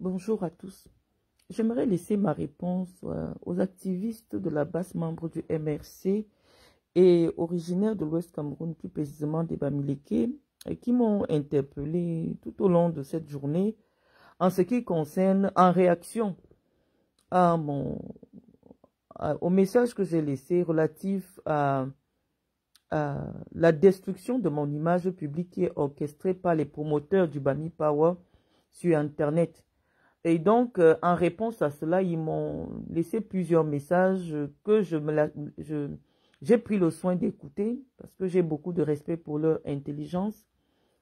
Bonjour à tous. J'aimerais laisser ma réponse euh, aux activistes de la basse membre du MRC et originaires de l'Ouest Cameroun, plus précisément des Bamileke, euh, qui m'ont interpellé tout au long de cette journée en ce qui concerne, en réaction à mon, au message que j'ai laissé relatif à, à, la destruction de mon image publique qui orchestrée par les promoteurs du Bami Power sur Internet. Et donc, euh, en réponse à cela, ils m'ont laissé plusieurs messages que j'ai pris le soin d'écouter parce que j'ai beaucoup de respect pour leur intelligence.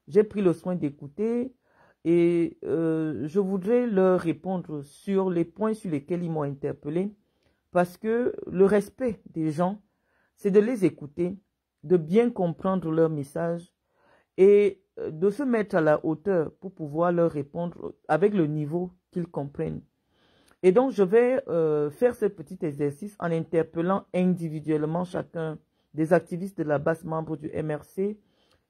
J'ai pris le soin d'écouter et euh, je voudrais leur répondre sur les points sur lesquels ils m'ont interpellé parce que le respect des gens, c'est de les écouter, de bien comprendre leur message et euh, de se mettre à la hauteur pour pouvoir leur répondre avec le niveau qu'ils comprennent. Et donc, je vais euh, faire ce petit exercice en interpellant individuellement chacun des activistes de la base membre du MRC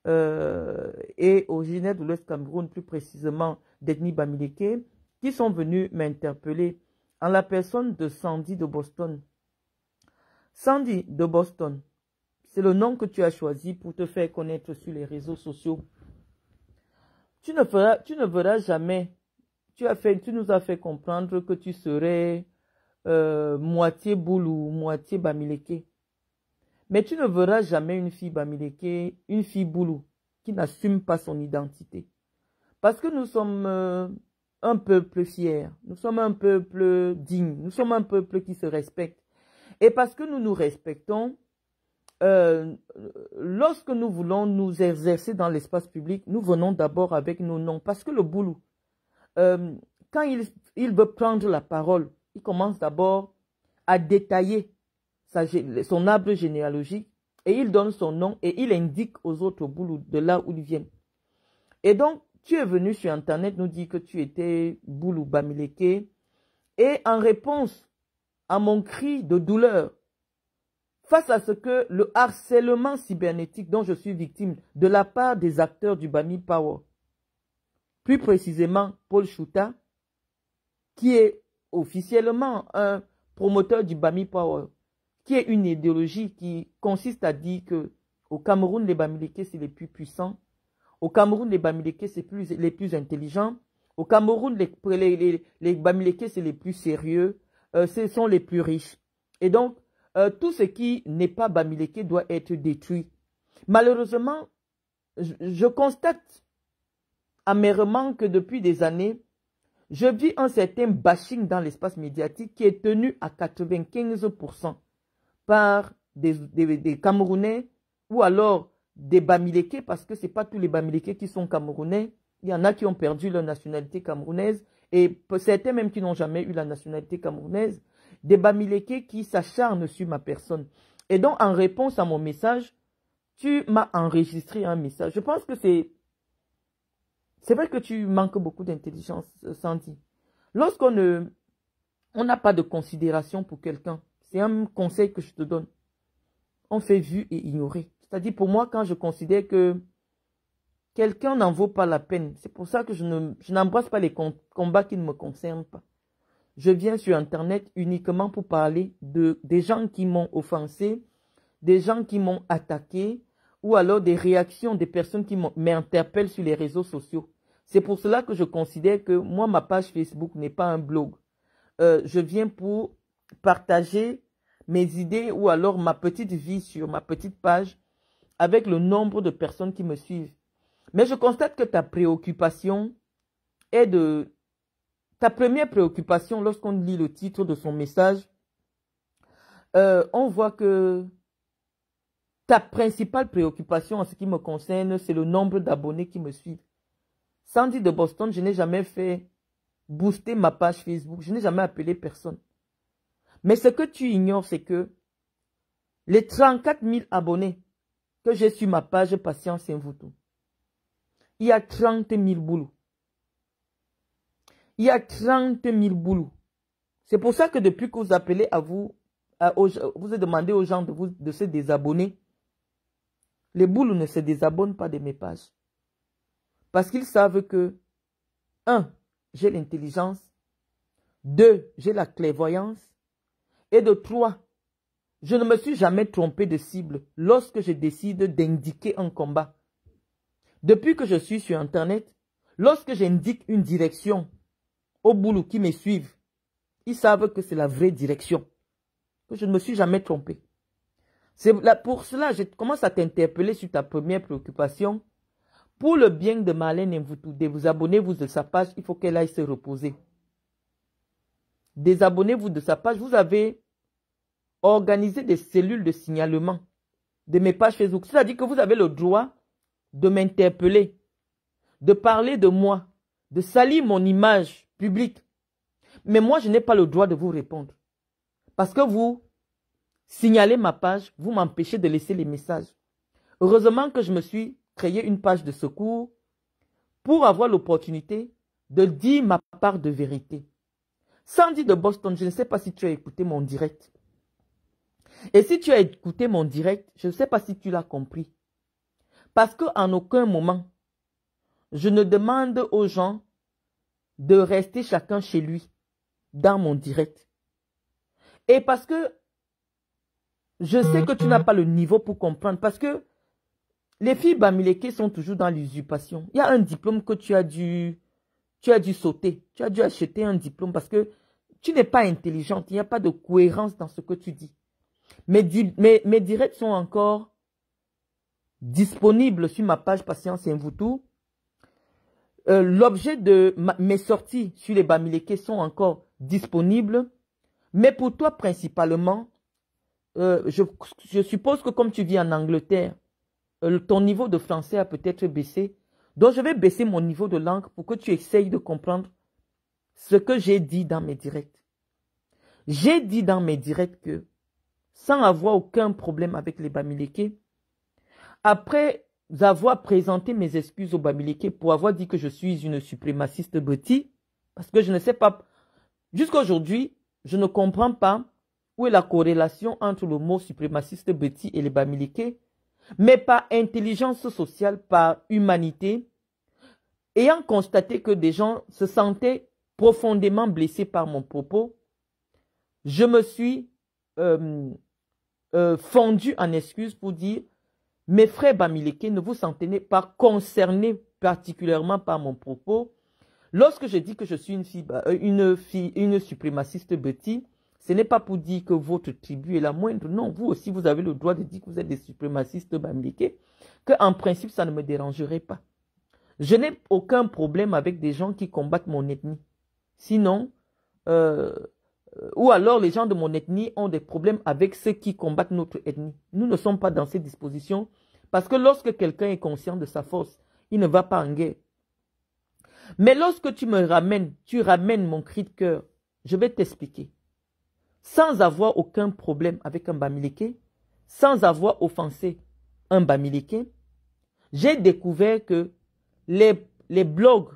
euh, et originaire de l'Ouest Cameroun, plus précisément d'Ethnie Bamileke, qui sont venus m'interpeller en la personne de Sandy de Boston. Sandy de Boston, c'est le nom que tu as choisi pour te faire connaître sur les réseaux sociaux. Tu ne, feras, tu ne verras jamais. Tu, as fait, tu nous as fait comprendre que tu serais euh, moitié Boulou, moitié bamileke. Mais tu ne verras jamais une fille bamileke, une fille boulou, qui n'assume pas son identité. Parce que nous sommes euh, un peuple fier, nous sommes un peuple digne, nous sommes un peuple qui se respecte. Et parce que nous nous respectons, euh, lorsque nous voulons nous exercer dans l'espace public, nous venons d'abord avec nos noms. Parce que le Boulou, euh, quand il, veut prendre la parole, il commence d'abord à détailler sa, son arbre généalogique et il donne son nom et il indique aux autres Boulous de là où ils viennent. Et donc, tu es venu sur Internet nous dire que tu étais boulou Bamileke et en réponse à mon cri de douleur, Face à ce que le harcèlement cybernétique dont je suis victime de la part des acteurs du Bami Power, plus précisément Paul Chouta, qui est officiellement un promoteur du Bami Power, qui est une idéologie qui consiste à dire que au Cameroun, les Bamilékés, c'est les plus puissants. Au Cameroun, les Bamilékés, c'est les plus intelligents. Au Cameroun, les, les, les, c'est les plus sérieux. Euh, ce sont les plus riches. Et donc, euh, tout ce qui n'est pas Bamileke doit être détruit. Malheureusement, je, constate amèrement que depuis des années, je vis un certain bashing dans l'espace médiatique qui est tenu à 95% par des, Camerounais ou alors des Bamileke, parce que ce n'est pas tous les Bamileke qui sont Camerounais. Il y en a qui ont perdu leur nationalité camerounaise et certains même qui n'ont jamais eu la nationalité camerounaise des Bamileke qui s'acharnent sur ma personne. Et donc, en réponse à mon message, tu m'as enregistré un message. Je pense que c'est... C'est vrai que tu manques beaucoup d'intelligence, euh, Sandy. Lorsqu'on On n'a pas de considération pour quelqu'un. C'est un conseil que je te donne. On fait vu et ignorer. C'est-à-dire, pour moi, quand je considère que quelqu'un n'en vaut pas la peine, c'est pour ça que je n'embrasse ne, pas les combats qui ne me concernent pas. Je viens sur Internet uniquement pour parler de, des gens qui m'ont offensé, des gens qui m'ont attaqué, ou alors des réactions des personnes qui m'interpellent sur les réseaux sociaux. C'est pour cela que je considère que moi, ma page Facebook n'est pas un blog. Euh, je viens pour partager mes idées ou alors ma petite vie sur ma petite page avec le nombre de personnes qui me suivent. Mais je constate que ta préoccupation est de ta première préoccupation, lorsqu'on lit le titre de son message, euh, on voit que ta principale préoccupation en ce qui me concerne, c'est le nombre d'abonnés qui me suivent. Sandy de Boston, je n'ai jamais fait booster ma page Facebook. Je n'ai jamais appelé personne. Mais ce que tu ignores, c'est que les 34 000 abonnés que j'ai sur ma page Patience Voutou, il y a 30 000 boulots. Il y a 30 000 boulots. C'est pour ça que depuis que vous appelez à vous, vous demandez aux gens de, vous, de se désabonner. Les boules ne se désabonnent pas de mes pages. Parce qu'ils savent que, un, j'ai l'intelligence, deux, j'ai la clairvoyance, et de trois, je ne me suis jamais trompé de cible lorsque je décide d'indiquer un combat. Depuis que je suis sur Internet, lorsque j'indique une direction, au boulot qui me suivent, ils savent que c'est la vraie direction, que je ne me suis jamais trompé. C'est pour cela je commence à t'interpeller sur ta première préoccupation. Pour le bien de Marlène et vous, vous abonnez-vous de sa page, il faut qu'elle aille se reposer. Désabonnez-vous de sa page. Vous avez organisé des cellules de signalement de mes pages Facebook. C'est-à-dire que vous avez le droit de m'interpeller, de parler de moi, de salir mon image publique. Mais moi, je n'ai pas le droit de vous répondre. Parce que vous signalez ma page, vous m'empêchez de laisser les messages. Heureusement que je me suis créé une page de secours pour avoir l'opportunité de dire ma part de vérité. Sandy de Boston, je ne sais pas si tu as écouté mon direct. Et si tu as écouté mon direct, je ne sais pas si tu l'as compris. Parce qu'en aucun moment, je ne demande aux gens de rester chacun chez lui, dans mon direct. Et parce que je sais que tu n'as pas le niveau pour comprendre, parce que les filles bamileke sont toujours dans l'usurpation. Il y a un diplôme que tu as dû, tu as dû sauter, tu as dû acheter un diplôme parce que tu n'es pas intelligente, il n'y a pas de cohérence dans ce que tu dis. Mes, mes, mes directs sont encore disponibles sur ma page Patience Voutou. Euh, l'objet de mes sorties sur les Bamileke sont encore disponibles. Mais pour toi, principalement, euh, je, suppose que comme tu vis en Angleterre, euh, ton niveau de français a peut-être baissé. Donc, je vais baisser mon niveau de langue pour que tu essayes de comprendre ce que j'ai dit dans mes directs. J'ai dit dans mes directs que, sans avoir aucun problème avec les Bamileke, après avoir présenté mes excuses aux Bamileke pour avoir dit que je suis une suprémaciste bêtise, parce que je ne sais pas. Jusqu'à aujourd'hui, je ne comprends pas où est la corrélation entre le mot suprémaciste bêtise et les Bamileke, mais par intelligence sociale, par humanité, ayant constaté que des gens se sentaient profondément blessés par mon propos, je me suis euh, euh, fondu en excuses pour dire mes frères Bamileke, ne vous sentez pas concernés particulièrement par mon propos. Lorsque je dis que je suis une fille, euh, une, fille, une suprémaciste Betty, ce n'est pas pour dire que votre tribu est la moindre. Non, vous aussi, vous avez le droit de dire que vous êtes des suprémacistes bamileke, que en principe, ça ne me dérangerait pas. Je n'ai aucun problème avec des gens qui combattent mon ethnie. Sinon, euh, euh, ou alors les gens de mon ethnie ont des problèmes avec ceux qui combattent notre ethnie. Nous ne sommes pas dans ces dispositions parce que lorsque quelqu'un est conscient de sa force, il ne va pas en guerre. Mais lorsque tu me ramènes, tu ramènes mon cri de cœur, je vais t'expliquer. Sans avoir aucun problème avec un Bamileke, sans avoir offensé un Bamileke, j'ai découvert que les, les blogs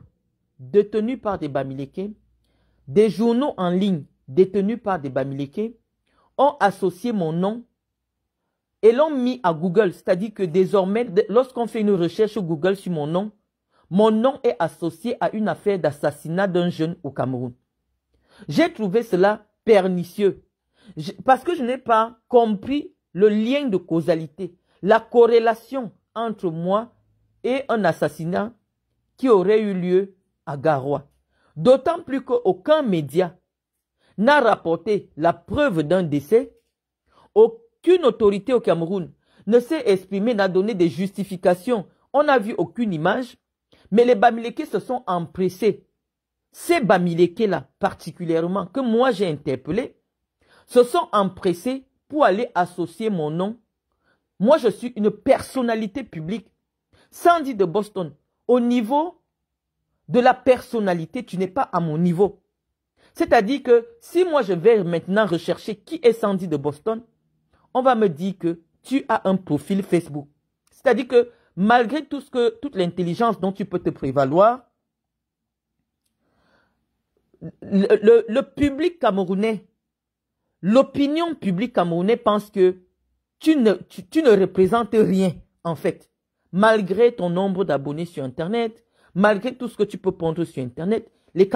détenus par des Bamileke, des journaux en ligne détenus par des Bamilékés, ont associé mon nom et l'ont mis à Google. C'est-à-dire que désormais, lorsqu'on fait une recherche Google sur mon nom, mon nom est associé à une affaire d'assassinat d'un jeune au Cameroun. J'ai trouvé cela pernicieux parce que je n'ai pas compris le lien de causalité, la corrélation entre moi et un assassinat qui aurait eu lieu à Garoua. D'autant plus qu'aucun média n'a rapporté la preuve d'un décès, aucune autorité au Cameroun ne s'est exprimée, n'a donné des justifications. On n'a vu aucune image, mais les Bamileke se sont empressés. Ces Bamileke-là, particulièrement, que moi j'ai interpellé se sont empressés pour aller associer mon nom. Moi, je suis une personnalité publique. Sandy de Boston, au niveau de la personnalité, tu n'es pas à mon niveau. C'est-à-dire que si moi je vais maintenant rechercher qui est Sandy de Boston, on va me dire que tu as un profil Facebook. C'est-à-dire que malgré tout ce que, toute l'intelligence dont tu peux te prévaloir, le, public camerounais, l'opinion publique camerounaise pense que tu ne, tu, ne représentes rien, en fait. Malgré ton nombre d'abonnés sur Internet, malgré tout ce que tu peux prendre sur Internet, les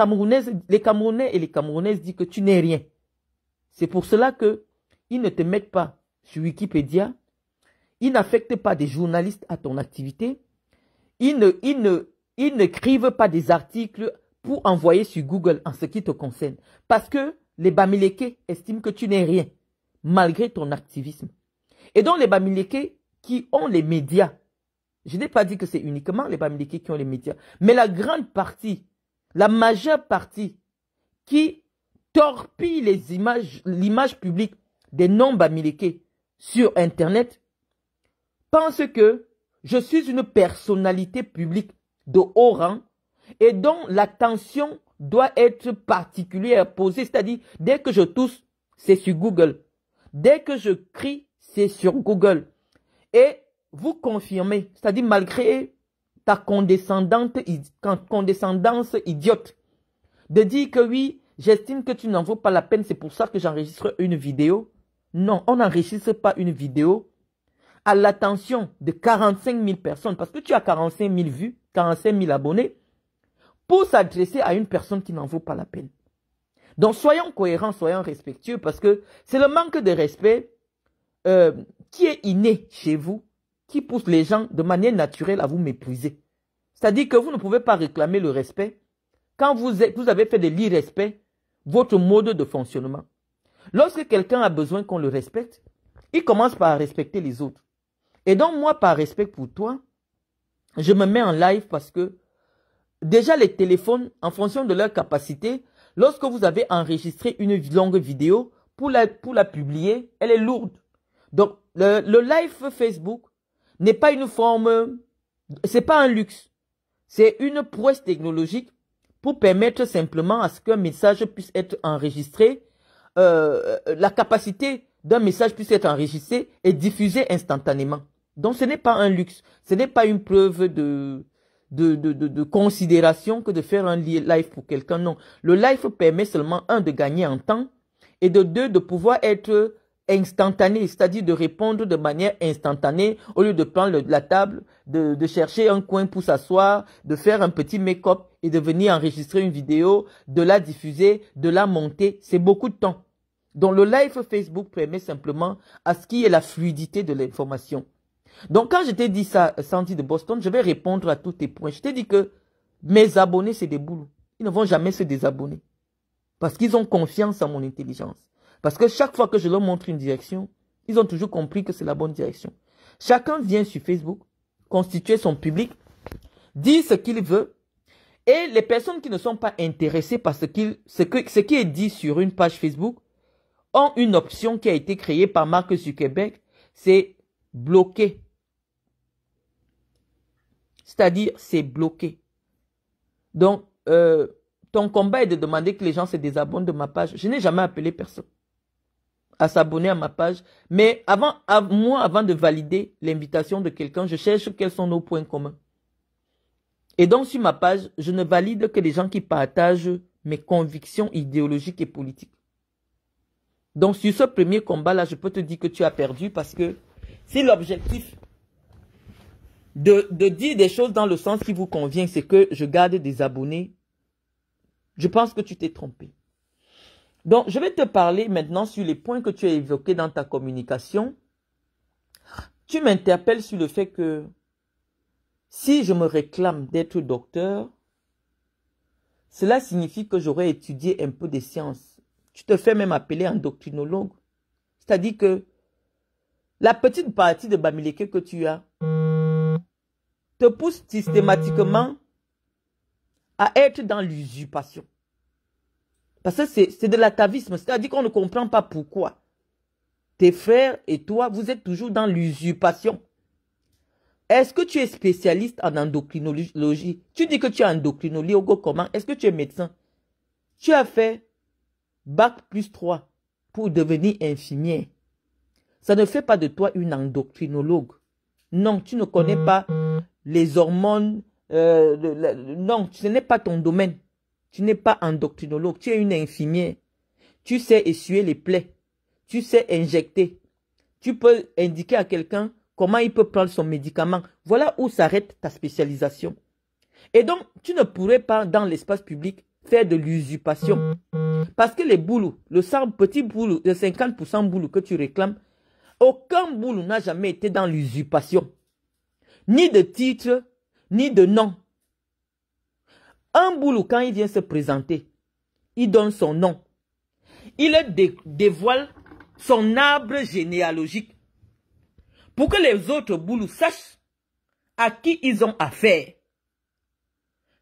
les Camerounais et les Camerounaises disent que tu n'es rien. C'est pour cela que ils ne te mettent pas sur Wikipédia. Ils n'affectent pas des journalistes à ton activité. Ils ne, ils n'écrivent pas des articles pour envoyer sur Google en ce qui te concerne. Parce que les Bamileke estiment que tu n'es rien, malgré ton activisme. Et donc les Bamileke qui ont les médias, je n'ai pas dit que c'est uniquement les Bamileke qui ont les médias, mais la grande partie la majeure partie qui torpille les images, l'image publique des non bamilékés sur Internet pense que je suis une personnalité publique de haut rang et dont l'attention doit être particulière, posée, c'est-à-dire dès que je tousse, c'est sur Google. Dès que je crie, c'est sur Google. Et vous confirmez, c'est-à-dire malgré ta condescendante, condescendance idiote. De dire que oui, j'estime que tu n'en vaux pas la peine, c'est pour ça que j'enregistre une vidéo. Non, on n'enregistre pas une vidéo à l'attention de 45 000 personnes, parce que tu as 45 000 vues, 45 000 abonnés, pour s'adresser à une personne qui n'en vaut pas la peine. Donc soyons cohérents, soyons respectueux, parce que c'est le manque de respect euh, qui est inné chez vous qui pousse les gens de manière naturelle à vous mépriser. C'est-à-dire que vous ne pouvez pas réclamer le respect quand vous, avez fait de l'irrespect votre mode de fonctionnement. Lorsque quelqu'un a besoin qu'on le respecte, il commence par respecter les autres. Et donc moi, par respect pour toi, je me mets en live parce que déjà les téléphones, en fonction de leur capacité, lorsque vous avez enregistré une longue vidéo, pour la, publier, elle est lourde. Donc le live Facebook n'est pas une forme, c'est pas un luxe. C'est une prouesse technologique pour permettre simplement à ce qu'un message puisse être enregistré, euh, euh, la capacité d'un message puisse être enregistré et diffusé instantanément. Donc ce n'est pas un luxe, ce n'est pas une preuve de, de, de, de, de, considération que de faire un live pour quelqu'un. Non, le live permet seulement, un, de gagner en temps et de deux, de pouvoir être instantanée, c'est-à-dire de répondre de manière instantanée au lieu de prendre la table, de, chercher un coin pour s'asseoir, de faire un petit make-up et de venir enregistrer une vidéo, de la diffuser, de la monter. C'est beaucoup de temps. Donc le live Facebook permet simplement à ce qui est la fluidité de l'information. Donc quand je t'ai dit ça, euh, Sandy de Boston, je vais répondre à tous tes points. Je t'ai dit que mes abonnés, c'est des boules. Ils ne vont jamais se désabonner. Parce qu'ils ont confiance en mon intelligence. Parce que chaque fois que je leur montre une direction, ils ont toujours compris que c'est la bonne direction. Chacun vient sur Facebook, constituer son public, dit ce qu'il veut, et les personnes qui ne sont pas intéressées par ce, ce, qui est dit sur une page Facebook ont une option qui a été créée par du Québec, c'est bloquer. C'est-à-dire, c'est bloqué. Donc, euh, ton combat est de demander que les gens se désabonnent de ma page. Je n'ai jamais appelé personne à s'abonner à ma page. Mais avant, moi, avant de valider l'invitation de quelqu'un, je cherche quels sont nos points communs. Et donc, sur ma page, je ne valide que les gens qui partagent mes convictions idéologiques et politiques. Donc, sur ce premier combat-là, je peux te dire que tu as perdu parce que si l'objectif de, de dire des choses dans le sens qui vous convient, c'est que je garde des abonnés, je pense que tu t'es trompé. Donc, je vais te parler maintenant sur les points que tu as évoqués dans ta communication. Tu m'interpelles sur le fait que si je me réclame d'être docteur, cela signifie que j'aurais étudié un peu des sciences. Tu te fais même appeler un doctrinologue. C'est-à-dire que la petite partie de Bamileke que tu as te pousse systématiquement à être dans l'usurpation. Parce que c'est de l'atavisme, c'est-à-dire qu'on ne comprend pas pourquoi. Tes frères et toi, vous êtes toujours dans l'usurpation. Est-ce que tu es spécialiste en endocrinologie Tu dis que tu es endocrinologue, comment Est-ce que tu es médecin Tu as fait bac plus 3 pour devenir infirmière. Ça ne fait pas de toi une endocrinologue. Non, tu ne connais pas les hormones. Euh, non, ce n'est pas ton domaine. Tu n'es pas endocrinologue, tu es une infirmière. Tu sais essuyer les plaies. Tu sais injecter. Tu peux indiquer à quelqu'un comment il peut prendre son médicament. Voilà où s'arrête ta spécialisation. Et donc, tu ne pourrais pas, dans l'espace public, faire de l'usurpation. Parce que les boulous, le petit boulou, le 50% boulou que tu réclames, aucun boulot n'a jamais été dans l'usurpation. Ni de titre, ni de nom. Un boulou, quand il vient se présenter, il donne son nom. Il dévoile son arbre généalogique pour que les autres boulous sachent à qui ils ont affaire.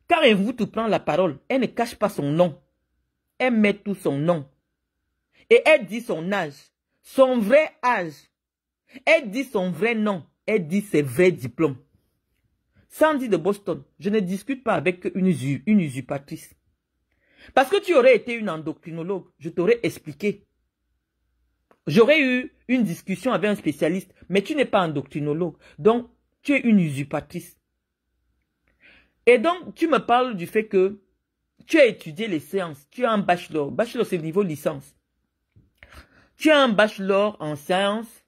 Car elle vous tout prend la parole, elle ne cache pas son nom. Elle met tout son nom. Et elle dit son âge, son vrai âge. Elle dit son vrai nom, elle dit ses vrais diplômes. Sandy de Boston, je ne discute pas avec une, une usurpatrice. Parce que tu aurais été une endocrinologue, je t'aurais expliqué. J'aurais eu une discussion avec un spécialiste, mais tu n'es pas endocrinologue. Donc, tu es une usurpatrice. Et donc, tu me parles du fait que tu as étudié les séances, tu as un bachelor. Bachelor, c'est le niveau licence. Tu as un bachelor en sciences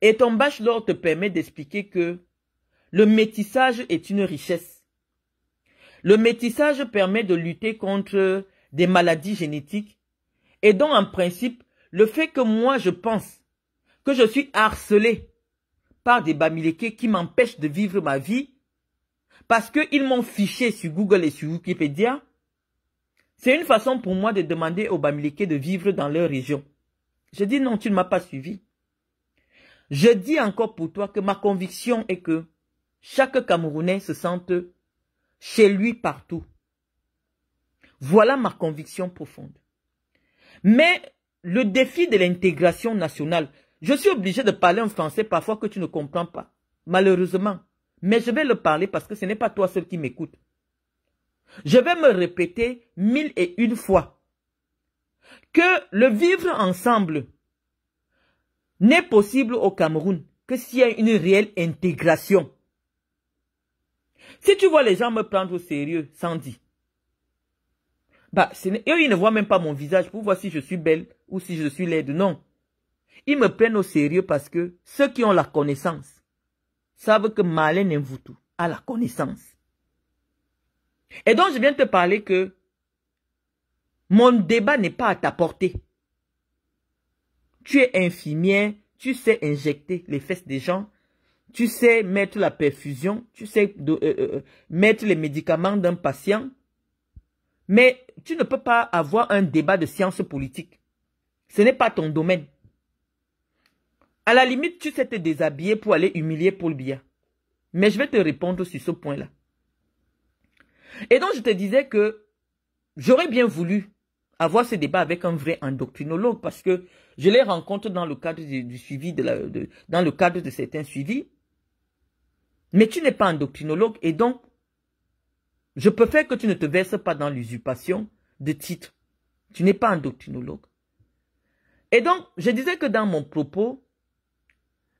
et ton bachelor te permet d'expliquer que le métissage est une richesse. Le métissage permet de lutter contre des maladies génétiques et donc en principe, le fait que moi je pense que je suis harcelé par des bamilekés qui m'empêchent de vivre ma vie parce qu'ils m'ont fiché sur Google et sur Wikipédia, c'est une façon pour moi de demander aux bamilekés de vivre dans leur région. Je dis non, tu ne m'as pas suivi. Je dis encore pour toi que ma conviction est que chaque Camerounais se sente chez lui partout. Voilà ma conviction profonde. Mais le défi de l'intégration nationale, je suis obligé de parler en français parfois que tu ne comprends pas, malheureusement. Mais je vais le parler parce que ce n'est pas toi seul qui m'écoute. Je vais me répéter mille et une fois que le vivre ensemble n'est possible au Cameroun que s'il y a une réelle intégration. Si tu vois les gens me prendre au sérieux, sans dit. Bah, eux, ils ne voient même pas mon visage pour voir si je suis belle ou si je suis laide. Non. Ils me prennent au sérieux parce que ceux qui ont la connaissance savent que vous Mvoutou a la connaissance. Et donc, je viens te parler que mon débat n'est pas à ta portée. Tu es infirmière, tu sais injecter les fesses des gens, tu sais mettre la perfusion, tu sais euh, euh, euh, mettre les médicaments d'un patient, mais tu ne peux pas avoir un débat de science politique. Ce n'est pas ton domaine. À la limite, tu sais te déshabiller pour aller humilier Paul Biya. Mais je vais te répondre sur ce point-là. Et donc, je te disais que j'aurais bien voulu avoir ce débat avec un vrai endocrinologue parce que je les rencontre dans le cadre du, suivi dans le cadre de certains suivis mais tu n'es pas un doctrinologue et donc, je préfère que tu ne te verses pas dans l'usurpation de titres. Tu n'es pas un doctrinologue. Et donc, je disais que dans mon propos,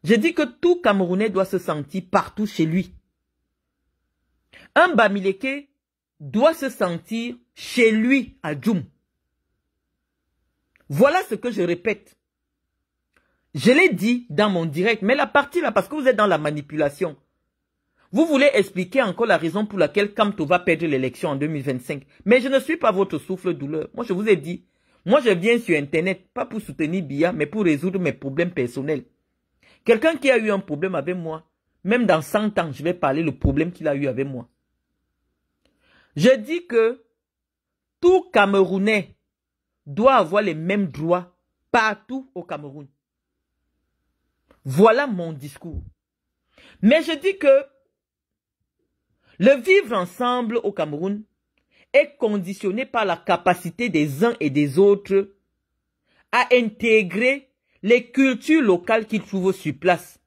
j'ai dit que tout Camerounais doit se sentir partout chez lui. Un Bamileke doit se sentir chez lui à Djoum. Voilà ce que je répète. Je l'ai dit dans mon direct, mais la partie là, parce que vous êtes dans la manipulation, vous voulez expliquer encore la raison pour laquelle Kamto va perdre l'élection en 2025. Mais je ne suis pas votre souffle-douleur. Moi, je vous ai dit, moi, je viens sur Internet, pas pour soutenir Bia, mais pour résoudre mes problèmes personnels. Quelqu'un qui a eu un problème avec moi, même dans 100 ans, je vais parler le problème qu'il a eu avec moi. Je dis que tout Camerounais doit avoir les mêmes droits partout au Cameroun. Voilà mon discours. Mais je dis que le vivre ensemble au Cameroun est conditionné par la capacité des uns et des autres à intégrer les cultures locales qu'ils trouvent sur place.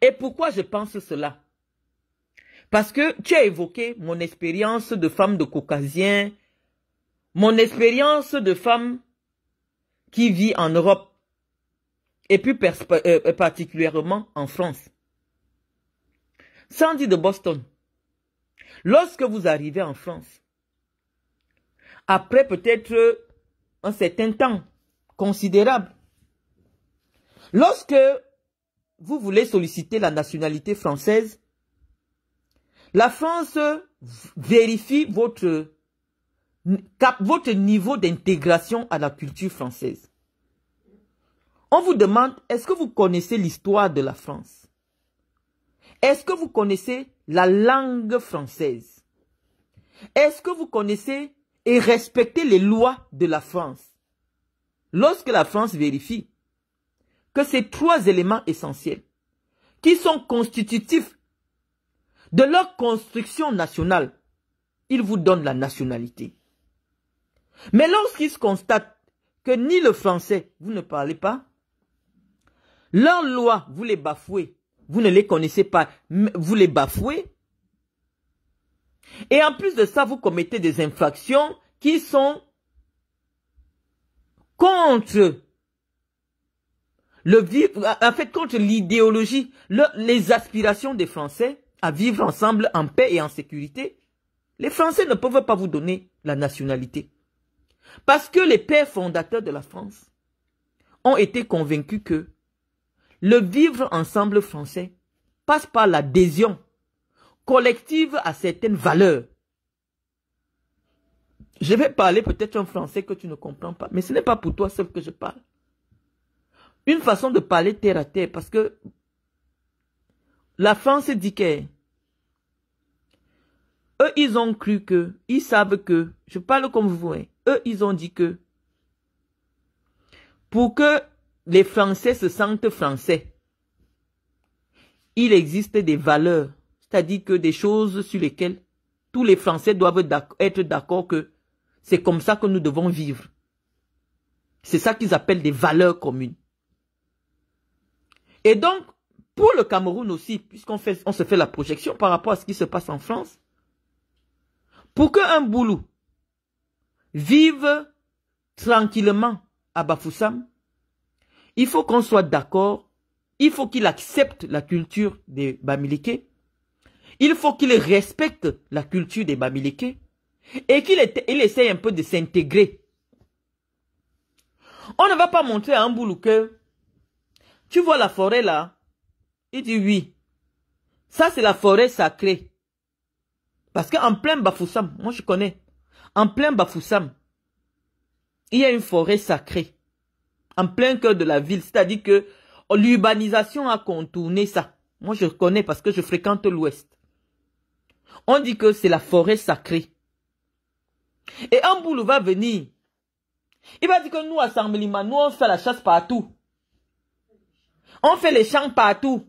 Et pourquoi je pense cela Parce que tu as évoqué mon expérience de femme de caucasien, mon expérience de femme qui vit en Europe, et plus euh, particulièrement en France. Sandy de Boston, lorsque vous arrivez en France, après peut-être un certain temps considérable, lorsque vous voulez solliciter la nationalité française, la France vérifie votre, votre niveau d'intégration à la culture française. On vous demande, est-ce que vous connaissez l'histoire de la France est-ce que vous connaissez la langue française Est-ce que vous connaissez et respectez les lois de la France Lorsque la France vérifie que ces trois éléments essentiels qui sont constitutifs de leur construction nationale, ils vous donnent la nationalité. Mais lorsqu'ils constatent que ni le français, vous ne parlez pas, leurs lois, vous les bafouez, vous ne les connaissez pas, vous les bafouez. Et en plus de ça, vous commettez des infractions qui sont contre le vivre, en fait, contre l'idéologie, les aspirations des Français à vivre ensemble en paix et en sécurité. Les Français ne peuvent pas vous donner la nationalité. Parce que les pères fondateurs de la France ont été convaincus que le vivre ensemble français passe par l'adhésion collective à certaines valeurs. Je vais parler peut-être un français que tu ne comprends pas, mais ce n'est pas pour toi seul que je parle. Une façon de parler terre à terre, parce que la France dit que eux, ils ont cru que, ils savent que, je parle comme vous, voyez, hein, eux, ils ont dit que, pour que les Français se sentent Français. Il existe des valeurs, c'est-à-dire que des choses sur lesquelles tous les Français doivent être d'accord que c'est comme ça que nous devons vivre. C'est ça qu'ils appellent des valeurs communes. Et donc, pour le Cameroun aussi, puisqu'on se fait la projection par rapport à ce qui se passe en France, pour qu'un boulou vive tranquillement à Bafoussam, il faut qu'on soit d'accord. Il faut qu'il accepte la culture des Bamileke. Il faut qu'il respecte la culture des Bamileke. Et qu'il il essaye un peu de s'intégrer. On ne va pas montrer à un que tu vois la forêt là. Il dit oui. Ça, c'est la forêt sacrée. Parce qu'en plein Bafoussam, moi je connais, en plein Bafoussam, il y a une forêt sacrée en plein cœur de la ville. C'est-à-dire que l'urbanisation a contourné ça. Moi, je connais parce que je fréquente l'Ouest. On dit que c'est la forêt sacrée. Et boulot va venir. Il va dire que nous, à Sambelima, nous, on fait la chasse partout. On fait les champs partout.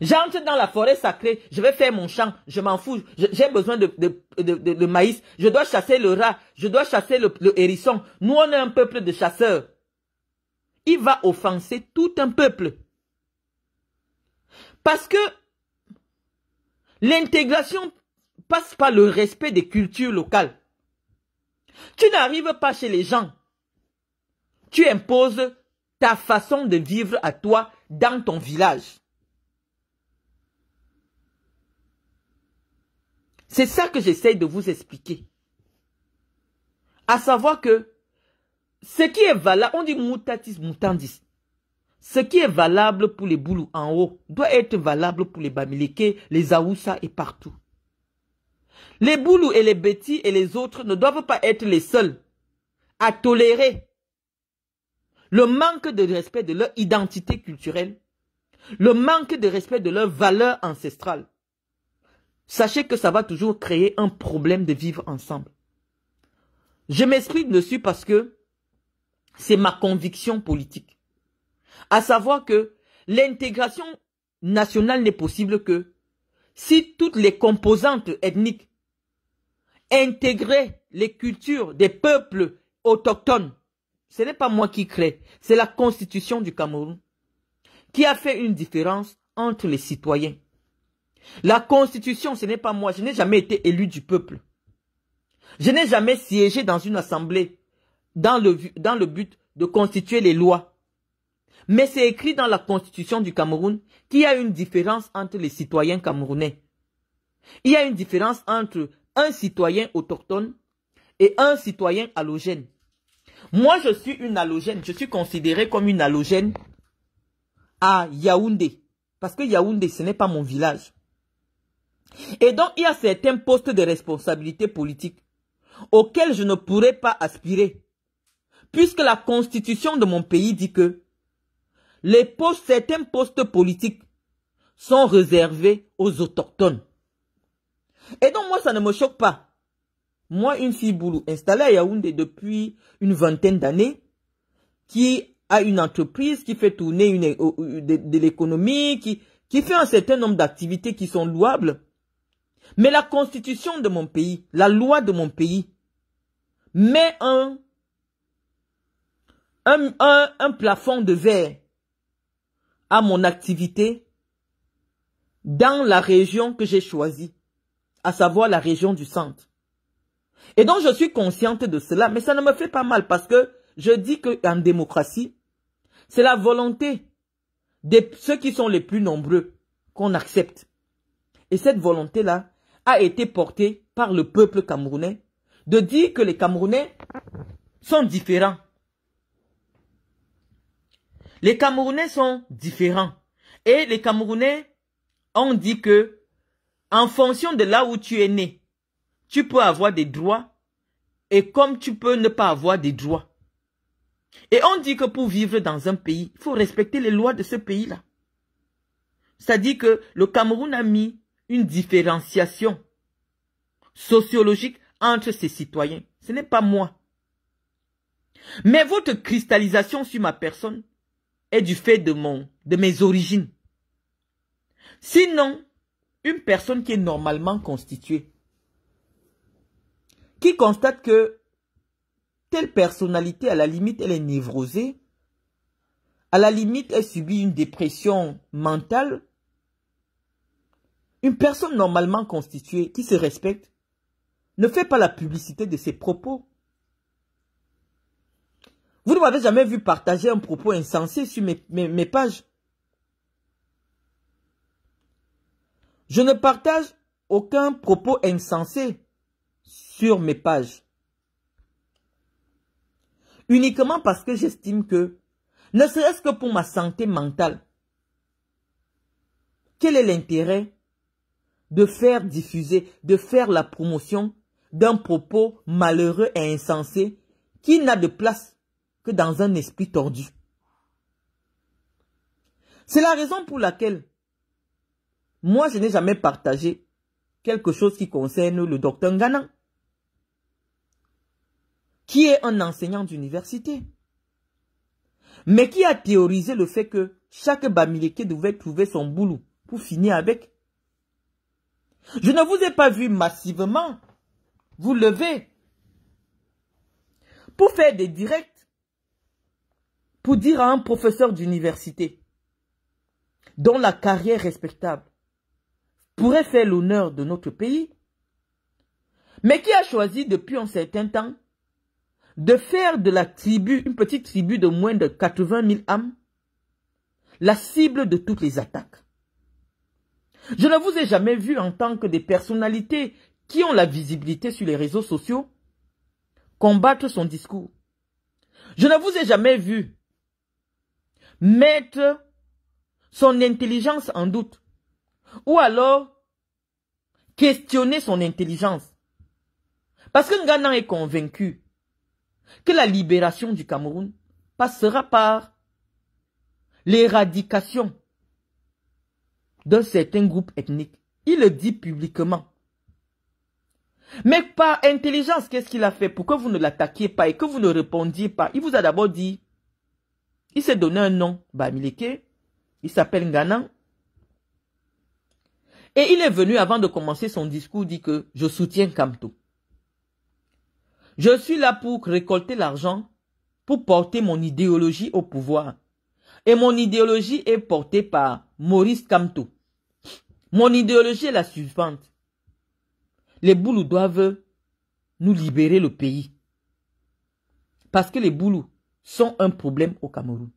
J'entre dans la forêt sacrée, je vais faire mon champ, je m'en fous, j'ai besoin de, maïs, je dois chasser le rat, je dois chasser le hérisson. Nous, on est un peuple de chasseurs il va offenser tout un peuple. Parce que l'intégration passe par le respect des cultures locales. Tu n'arrives pas chez les gens. Tu imposes ta façon de vivre à toi dans ton village. C'est ça que j'essaie de vous expliquer. À savoir que ce qui est valable, on dit mutatis mutandis. Ce qui est valable pour les boulous en haut doit être valable pour les bamileke, les aoussa et partout. Les boulous et les bétis et les autres ne doivent pas être les seuls à tolérer le manque de respect de leur identité culturelle, le manque de respect de leur valeur ancestrale. Sachez que ça va toujours créer un problème de vivre ensemble. Je m'explique dessus parce que c'est ma conviction politique. À savoir que l'intégration nationale n'est possible que si toutes les composantes ethniques intégraient les cultures des peuples autochtones. Ce n'est pas moi qui crée, c'est la constitution du Cameroun qui a fait une différence entre les citoyens. La constitution, ce n'est pas moi, je n'ai jamais été élu du peuple. Je n'ai jamais siégé dans une assemblée dans le, dans le but de constituer les lois. Mais c'est écrit dans la constitution du Cameroun qu'il y a une différence entre les citoyens camerounais. Il y a une différence entre un citoyen autochtone et un citoyen halogène. Moi, je suis une halogène. Je suis considérée comme une halogène à Yaoundé. Parce que Yaoundé, ce n'est pas mon village. Et donc, il y a certains postes de responsabilité politique auxquels je ne pourrais pas aspirer puisque la constitution de mon pays dit que les postes, certains postes politiques sont réservés aux autochtones. Et donc, moi, ça ne me choque pas. Moi, une fille boulou installée à Yaoundé depuis une vingtaine d'années, qui a une entreprise, qui fait tourner une, euh, euh, de, l'économie, qui, qui fait un certain nombre d'activités qui sont louables. Mais la constitution de mon pays, la loi de mon pays, met un un, un, plafond de verre à mon activité dans la région que j'ai choisie, à savoir la région du centre. Et donc, je suis consciente de cela, mais ça ne me fait pas mal parce que je dis qu'en démocratie, c'est la volonté de ceux qui sont les plus nombreux qu'on accepte. Et cette volonté-là a été portée par le peuple camerounais de dire que les Camerounais sont différents. Les Camerounais sont différents. Et les Camerounais ont dit que, en fonction de là où tu es né, tu peux avoir des droits et comme tu peux ne pas avoir des droits. Et on dit que pour vivre dans un pays, il faut respecter les lois de ce pays-là. C'est-à-dire que le Cameroun a mis une différenciation sociologique entre ses citoyens. Ce n'est pas moi. Mais votre cristallisation sur ma personne et du fait de, mon, de mes origines. Sinon, une personne qui est normalement constituée, qui constate que telle personnalité, à la limite, elle est névrosée, à la limite, elle subit une dépression mentale, une personne normalement constituée qui se respecte ne fait pas la publicité de ses propos. Vous ne m'avez jamais vu partager un propos insensé sur mes, pages. Je ne partage aucun propos insensé sur mes pages. Uniquement parce que j'estime que, ne serait-ce que pour ma santé mentale, quel est l'intérêt de faire diffuser, de faire la promotion d'un propos malheureux et insensé qui n'a de place que dans un esprit tordu. C'est la raison pour laquelle moi, je n'ai jamais partagé quelque chose qui concerne le docteur Nganan, qui est un enseignant d'université, mais qui a théorisé le fait que chaque Bamileke devait trouver son boulot pour finir avec. Je ne vous ai pas vu massivement vous lever pour faire des directs pour dire à un professeur d'université, dont la carrière respectable pourrait faire l'honneur de notre pays, mais qui a choisi depuis un certain temps de faire de la tribu, une petite tribu de moins de 80 000 âmes, la cible de toutes les attaques. Je ne vous ai jamais vu en tant que des personnalités qui ont la visibilité sur les réseaux sociaux combattre son discours. Je ne vous ai jamais vu mettre son intelligence en doute. Ou alors, questionner son intelligence. Parce que Ngana est convaincu que la libération du Cameroun passera par l'éradication d'un certain groupe ethnique. Il le dit publiquement. Mais par intelligence, qu'est-ce qu'il a fait pour que vous ne l'attaquiez pas et que vous ne répondiez pas Il vous a d'abord dit, il s'est donné un nom, Bamileke. Il s'appelle Nganan. Et il est venu, avant de commencer son discours, dit que je soutiens Kamto. Je suis là pour récolter l'argent, pour porter mon idéologie au pouvoir. Et mon idéologie est portée par Maurice Kamto. Mon idéologie est la suivante. Les Boulous doivent nous libérer le pays. Parce que les Boulous sont un problème au Cameroun.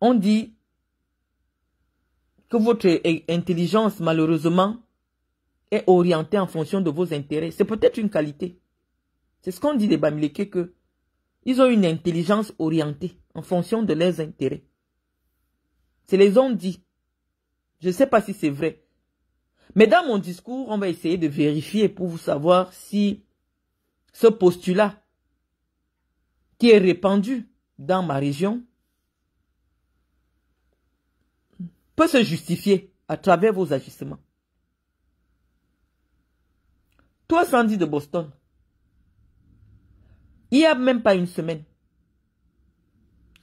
On dit que votre intelligence, malheureusement, est orientée en fonction de vos intérêts. C'est peut-être une qualité. C'est ce qu'on dit des Bamileke que ils ont une intelligence orientée en fonction de leurs intérêts. C'est les ont dit. Je ne sais pas si c'est vrai. Mais dans mon discours, on va essayer de vérifier pour vous savoir si ce postulat qui est répandu dans ma région peut se justifier à travers vos agissements. Toi, Sandy de Boston, il n'y a même pas une semaine,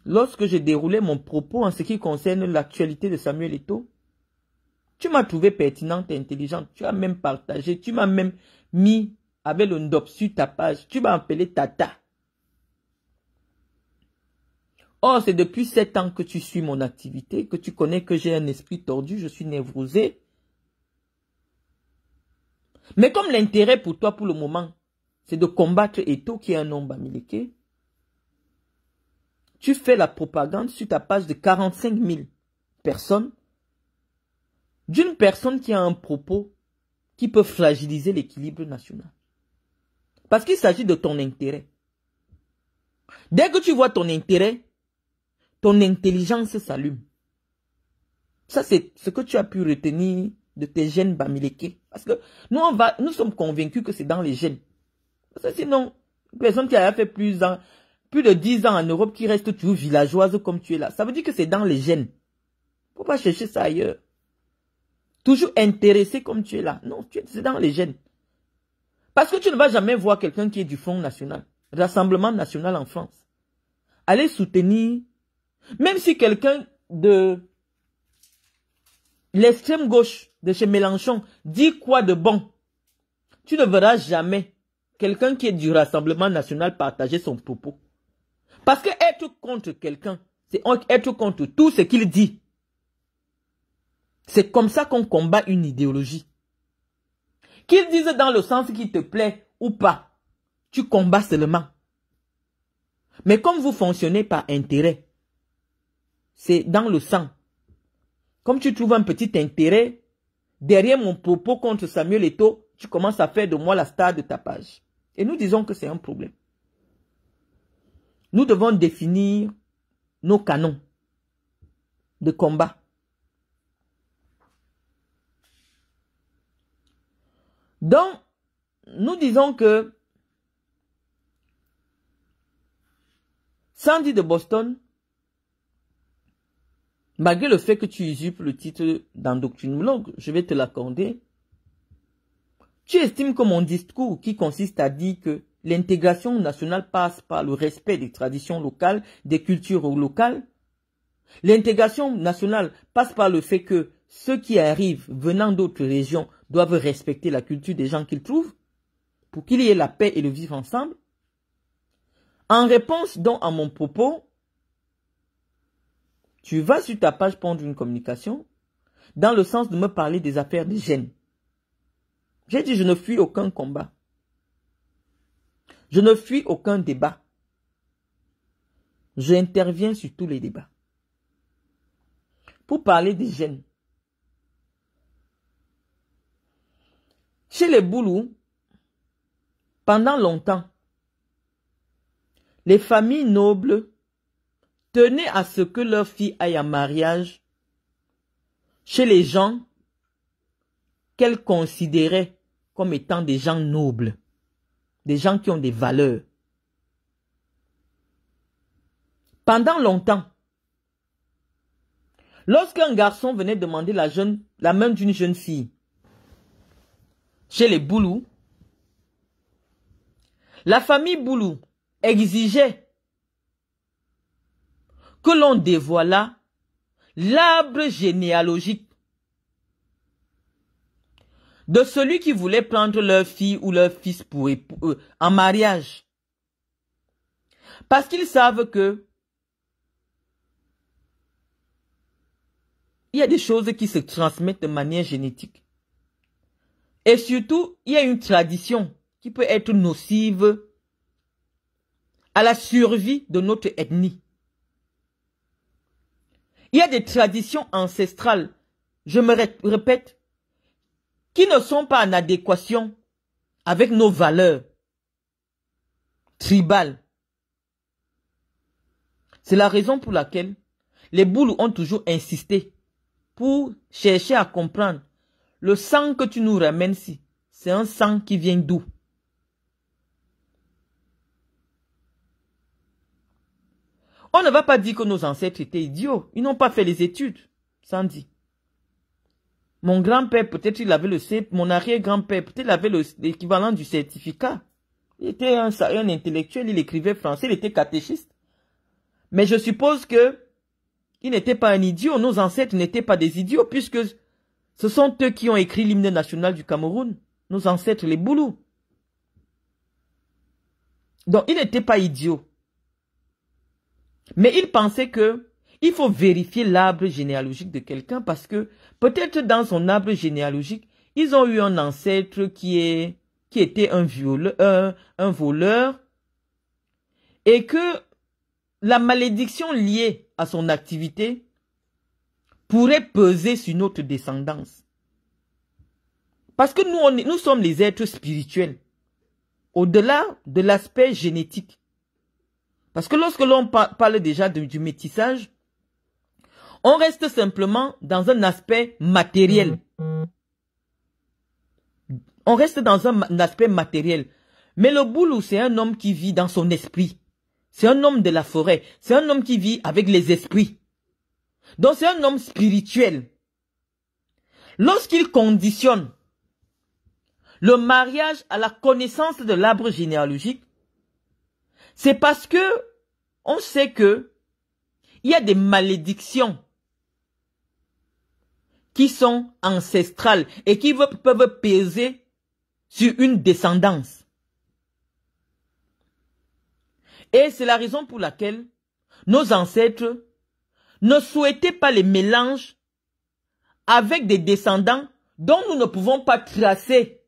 lorsque j'ai déroulé mon propos en ce qui concerne l'actualité de Samuel Eto, tu m'as trouvé pertinente et intelligente. Tu as même partagé, tu m'as même mis avec le ndop sur ta page, tu vas appeler Tata. Or, c'est depuis 7 ans que tu suis mon activité, que tu connais que j'ai un esprit tordu, je suis névrosé. Mais comme l'intérêt pour toi pour le moment, c'est de combattre Eto qui est un homme bamileke, tu fais la propagande sur ta page de 45 000 personnes d'une personne qui a un propos qui peut fragiliser l'équilibre national. Parce qu'il s'agit de ton intérêt. Dès que tu vois ton intérêt, ton intelligence s'allume. Ça, c'est ce que tu as pu retenir de tes gènes bamileke. Parce que nous, sommes convaincus que c'est dans les gènes. Parce que sinon, une personne qui a fait plus, de 10 ans en Europe qui reste toujours villageoise comme tu es là, ça veut dire que c'est dans les gènes. Faut pas chercher ça ailleurs. Toujours intéressé comme tu es là. Non, c'est dans les gènes. Parce que tu ne vas jamais voir quelqu'un qui est du Front National, Rassemblement National en France, aller soutenir, même si quelqu'un de l'extrême gauche de chez Mélenchon dit quoi de bon, tu ne verras jamais quelqu'un qui est du Rassemblement National partager son propos. Parce que être contre quelqu'un, c'est être contre tout ce qu'il dit. C'est comme ça qu'on combat une idéologie. Qu'ils disent dans le sens qui te plaît ou pas, tu combats seulement. Mais comme vous fonctionnez par intérêt, c'est dans le sang. Comme tu trouves un petit intérêt, derrière mon propos contre Samuel Eto, tu commences à faire de moi la star de ta page. Et nous disons que c'est un problème. Nous devons définir nos canons de combat. Donc, nous disons que Sandy de Boston, malgré le fait que tu usurpes le titre d'endoctrinologue, je vais te l'accorder, tu estimes que mon discours qui consiste à dire que l'intégration nationale passe par le respect des traditions locales, des cultures locales, l'intégration nationale passe par le fait que ceux qui arrivent venant d'autres régions doivent respecter la culture des gens qu'ils trouvent pour qu'il y ait la paix et le vivre ensemble. En réponse donc à mon propos, tu vas sur ta page prendre une communication dans le sens de me parler des affaires des gêne. J'ai dit je ne fuis aucun combat. Je ne fuis aucun débat. J'interviens sur tous les débats. Pour parler des gènes, Chez les Boulous, pendant longtemps, les familles nobles tenaient à ce que leur fille aille en mariage chez les gens qu'elles considéraient comme étant des gens nobles, des gens qui ont des valeurs. Pendant longtemps, lorsqu'un garçon venait demander la, jeune, la main d'une jeune fille, chez les Boulou, la famille Boulou exigeait que l'on dévoilât l'arbre généalogique de celui qui voulait prendre leur fille ou leur fils pour euh, en mariage. Parce qu'ils savent que il y a des choses qui se transmettent de manière génétique. Et surtout, il y a une tradition qui peut être nocive à la survie de notre ethnie. Il y a des traditions ancestrales, je me répète, qui ne sont pas en adéquation avec nos valeurs tribales. C'est la raison pour laquelle les boules ont toujours insisté pour chercher à comprendre le sang que tu nous ramènes ici, c'est un sang qui vient d'où On ne va pas dire que nos ancêtres étaient idiots. Ils n'ont pas fait les études. dire. Mon grand-père, peut-être il avait le mon arrière-grand-père, peut-être il avait l'équivalent du certificat. Il était un, un intellectuel, il écrivait français, il était catéchiste. Mais je suppose que il n'était pas un idiot, nos ancêtres n'étaient pas des idiots, puisque ce sont eux qui ont écrit l'hymne national du Cameroun, nos ancêtres, les Boulous. Donc, ils n'étaient pas idiots. Mais ils pensaient que il faut vérifier l'arbre généalogique de quelqu'un parce que peut-être dans son arbre généalogique, ils ont eu un ancêtre qui est qui était un un voleur et que la malédiction liée à son activité pourrait peser sur notre descendance. Parce que nous, nous sommes les êtres spirituels, au-delà de l'aspect génétique. Parce que lorsque l'on parle déjà du métissage, on reste simplement dans un aspect matériel. On reste dans un, aspect matériel. Mais le boulou, c'est un homme qui vit dans son esprit. C'est un homme de la forêt. C'est un homme qui vit avec les esprits. Donc c'est un homme spirituel. Lorsqu'il conditionne le mariage à la connaissance de l'arbre généalogique, c'est parce que on sait que il y a des malédictions qui sont ancestrales et qui peuvent peser sur une descendance. Et c'est la raison pour laquelle nos ancêtres ne souhaitez pas les mélanges avec des descendants dont nous ne pouvons pas tracer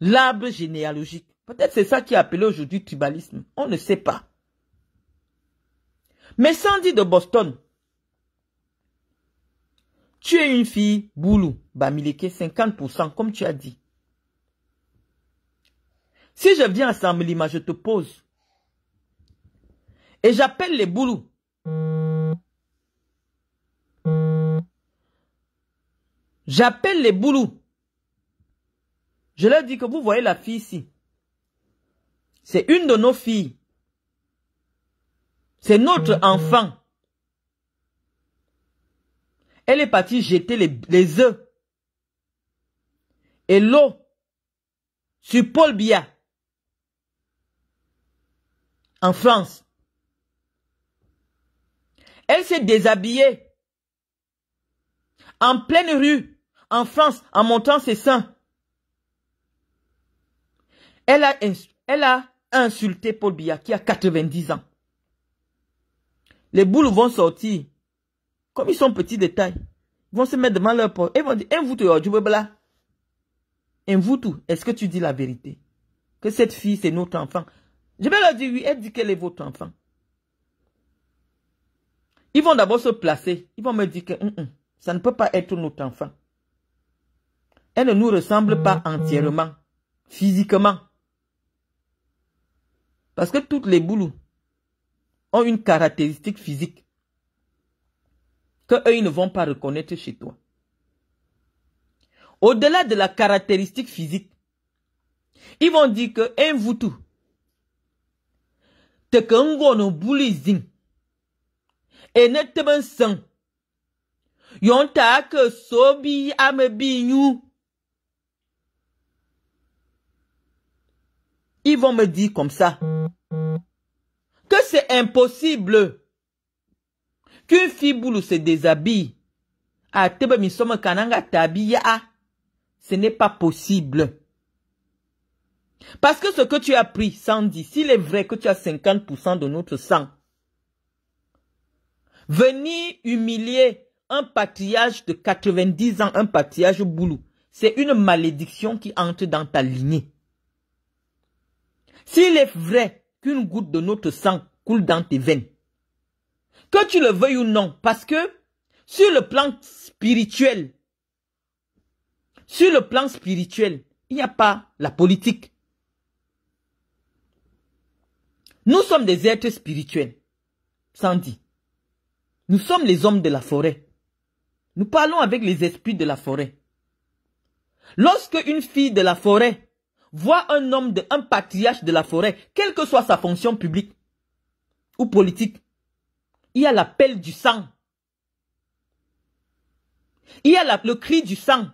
l'arbre généalogique. Peut-être c'est ça qui est appelé aujourd'hui tribalisme. On ne sait pas. Mais Sandy de Boston, tu es une fille, Boulou, Bamileke, 50%, comme tu as dit. Si je viens à Samlima, je te pose. Et j'appelle les Boulou. J'appelle les boulous. Je leur dis que vous voyez la fille ici. C'est une de nos filles. C'est notre enfant. Elle est partie jeter les, les œufs et l'eau sur Paul Bia. en France. Elle s'est déshabillée en pleine rue en France en montant ses seins. Elle a, elle a insulté Paul Biya qui a 90 ans. Les boules vont sortir. Comme ils sont petits de taille, ils vont se mettre devant leur porte. Ils vont dire, "Un tout, oh, est-ce que tu dis la vérité? Que cette fille, c'est notre enfant. Je vais leur dire, oui, elle dit qu'elle est votre enfant. Ils vont d'abord se placer. Ils vont me dire que hum, hum, ça ne peut pas être notre enfant elle ne nous ressemble pas entièrement, physiquement. Parce que toutes les boulous ont une caractéristique physique que eux, ils ne vont pas reconnaître chez toi. Au-delà de la caractéristique physique, ils vont dire que un voutou te boulising et ne sang, yon sobi Ils vont me dire comme ça que c'est impossible qu'une fille boulou se déshabille. Ah, ce n'est pas possible. Parce que ce que tu as pris, Sandy, s'il est vrai que tu as 50% de notre sang, venir humilier un patriarche de 90 ans, un patriarche boulou, c'est une malédiction qui entre dans ta lignée. S'il est vrai qu'une goutte de notre sang coule dans tes veines, que tu le veuilles ou non, parce que sur le plan spirituel, sur le plan spirituel, il n'y a pas la politique. Nous sommes des êtres spirituels, Sandy. Nous sommes les hommes de la forêt. Nous parlons avec les esprits de la forêt. Lorsque une fille de la forêt Vois un homme de un patriarche de la forêt, quelle que soit sa fonction publique ou politique. Il y a l'appel du sang. Il y a le cri du sang.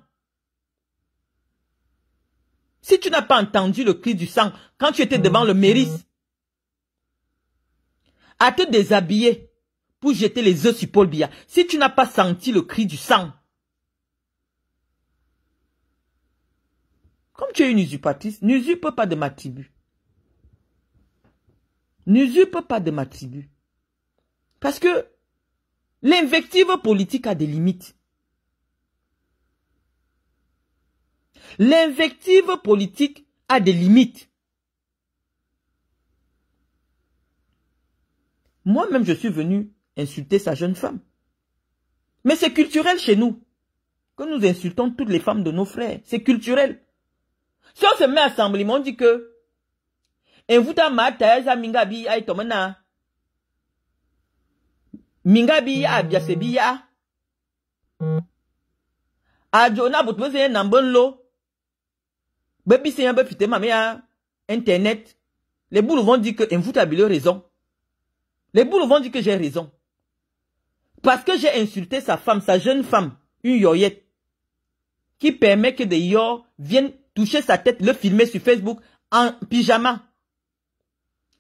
Si tu n'as pas entendu le cri du sang quand tu étais devant le Méris, à te déshabiller pour jeter les œufs sur Paul Bia, si tu n'as pas senti le cri du sang, Comme tu es une usurpatrice, n'usurpe pas de ma tribu. N'usurpe pas de ma tribu. Parce que l'invective politique a des limites. L'invective politique a des limites. Moi-même, je suis venu insulter sa jeune femme. Mais c'est culturel chez nous que nous insultons toutes les femmes de nos frères. C'est culturel. Si on se met à on dit que Envuta Mataeza Mingabi aitomena, Mingabi mm. a Ajona butuze Nambonlo. Baby c'est un peu fité, hein. Internet. Les boules vont dire que Envuta Bilo raison. Les boules vont dire que j'ai raison. Parce que j'ai insulté sa femme, sa jeune femme, une yoyette, qui permet que des yor viennent toucher sa tête, le filmer sur Facebook en pyjama.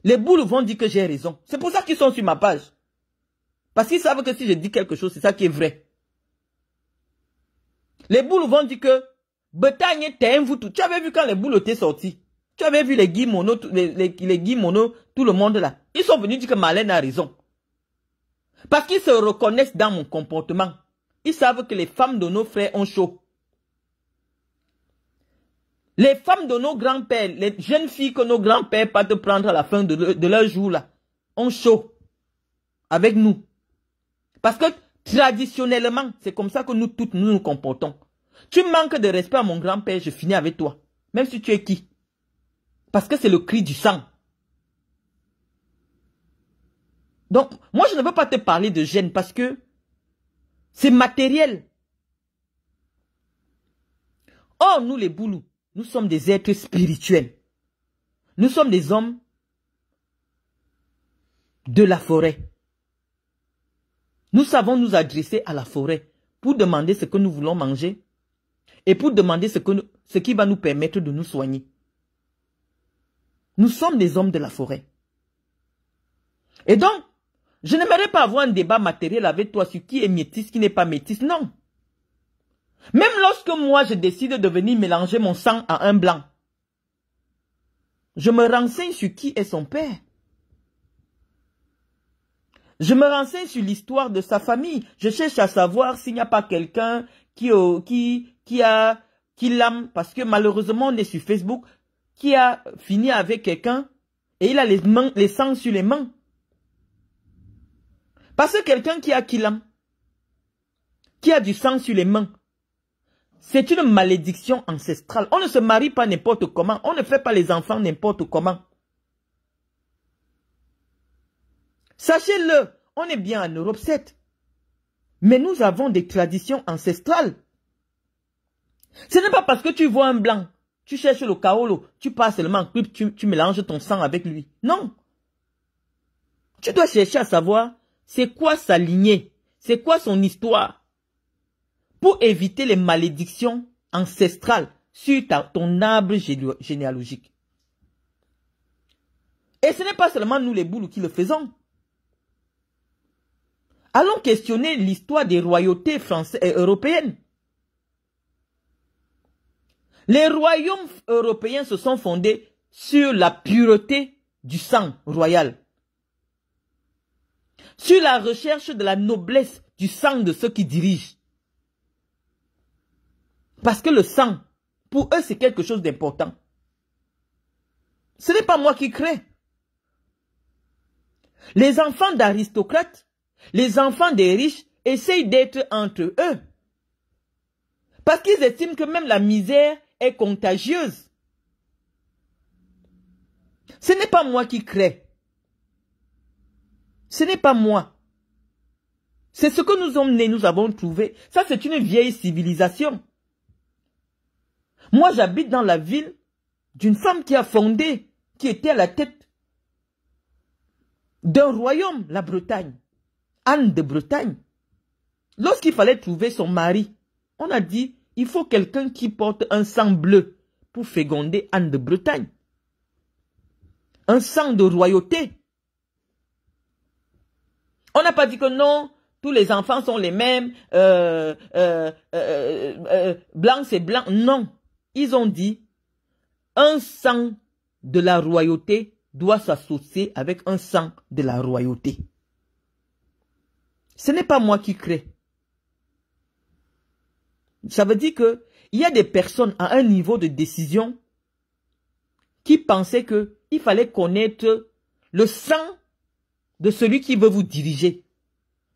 Les boules vont dire que j'ai raison. C'est pour ça qu'ils sont sur ma page. Parce qu'ils savent que si je dis quelque chose, c'est ça qui est vrai. Les boules vont dire que Betagne vous tout. Tu avais vu quand les boules étaient sorties. Tu avais vu les Guy tout le monde là. Ils sont venus dire que Malène a raison. Parce qu'ils se reconnaissent dans mon comportement. Ils savent que les femmes de nos frères ont chaud. Les femmes de nos grands-pères, les jeunes filles que nos grands-pères partent prendre à la fin de, leur jour là, ont chaud avec nous. Parce que traditionnellement, c'est comme ça que nous toutes nous nous comportons. Tu manques de respect à mon grand-père, je finis avec toi. Même si tu es qui Parce que c'est le cri du sang. Donc, moi, je ne veux pas te parler de gêne parce que c'est matériel. Or, nous, les boulous, nous sommes des êtres spirituels. Nous sommes des hommes de la forêt. Nous savons nous adresser à la forêt pour demander ce que nous voulons manger et pour demander ce, que ce qui va nous permettre de nous soigner. Nous sommes des hommes de la forêt. Et donc, je n'aimerais pas avoir un débat matériel avec toi sur qui est métisse, qui n'est pas métisse. Non. Même lorsque moi, je décide de venir mélanger mon sang à un blanc, je me renseigne sur qui est son père. Je me renseigne sur l'histoire de sa famille. Je cherche à savoir s'il n'y a pas quelqu'un qui, euh, qui, qui a, qui l'aime, parce que malheureusement, on est sur Facebook, qui a fini avec quelqu'un et il a les les sangs sur les mains. Parce que quelqu'un qui a qui l'aime, qui a du sang sur les mains, c'est une malédiction ancestrale. On ne se marie pas n'importe comment. On ne fait pas les enfants n'importe comment. Sachez-le, on est bien en Europe 7. Mais nous avons des traditions ancestrales. Ce n'est pas parce que tu vois un blanc, tu cherches le kaolo, tu passes le en tu, tu mélanges ton sang avec lui. Non. Tu dois chercher à savoir c'est quoi sa lignée, c'est quoi son histoire, pour éviter les malédictions ancestrales sur à ton arbre généalogique. Et ce n'est pas seulement nous les boules qui le faisons. Allons questionner l'histoire des royautés françaises et euh, européennes. Les royaumes européens se sont fondés sur la pureté du sang royal, sur la recherche de la noblesse du sang de ceux qui dirigent. Parce que le sang, pour eux, c'est quelque chose d'important. Ce n'est pas moi qui crée. Les enfants d'aristocrates, les enfants des riches essayent d'être entre eux. Parce qu'ils estiment que même la misère est contagieuse. Ce n'est pas moi qui crée. Ce n'est pas moi. C'est ce que nous sommes nés, nous avons trouvé. Ça, c'est une vieille civilisation. Moi, j'habite dans la ville d'une femme qui a fondé, qui était à la tête d'un royaume, la Bretagne. Anne de Bretagne. Lorsqu'il fallait trouver son mari, on a dit, il faut quelqu'un qui porte un sang bleu pour féconder Anne de Bretagne. Un sang de royauté. On n'a pas dit que non, tous les enfants sont les mêmes, euh, euh, blanc c'est blanc. Non, ils ont dit, un sang de la royauté doit s'associer avec un sang de la royauté. Ce n'est pas moi qui crée. Ça veut dire que il y a des personnes à un niveau de décision qui pensaient qu'il fallait connaître le sang de celui qui veut vous diriger,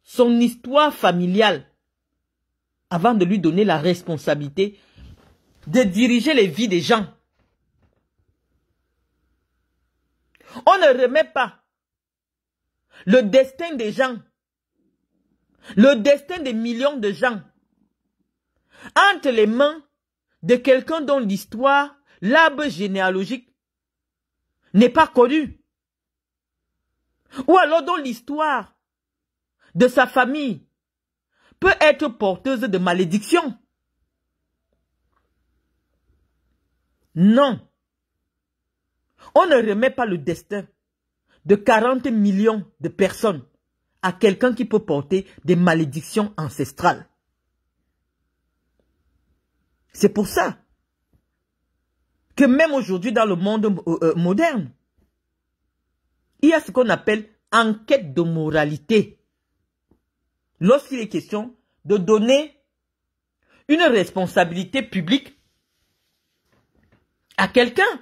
son histoire familiale, avant de lui donner la responsabilité de diriger les vies des gens. On ne remet pas le destin des gens, le destin des millions de gens, entre les mains de quelqu'un dont l'histoire, l'arbre généalogique, n'est pas connue. Ou alors dont l'histoire de sa famille peut être porteuse de malédiction. Non. On ne remet pas le destin de 40 millions de personnes à quelqu'un qui peut porter des malédictions ancestrales. C'est pour ça que même aujourd'hui dans le monde euh, euh, moderne, il y a ce qu'on appelle enquête de moralité. Lorsqu'il est question de donner une responsabilité publique à quelqu'un.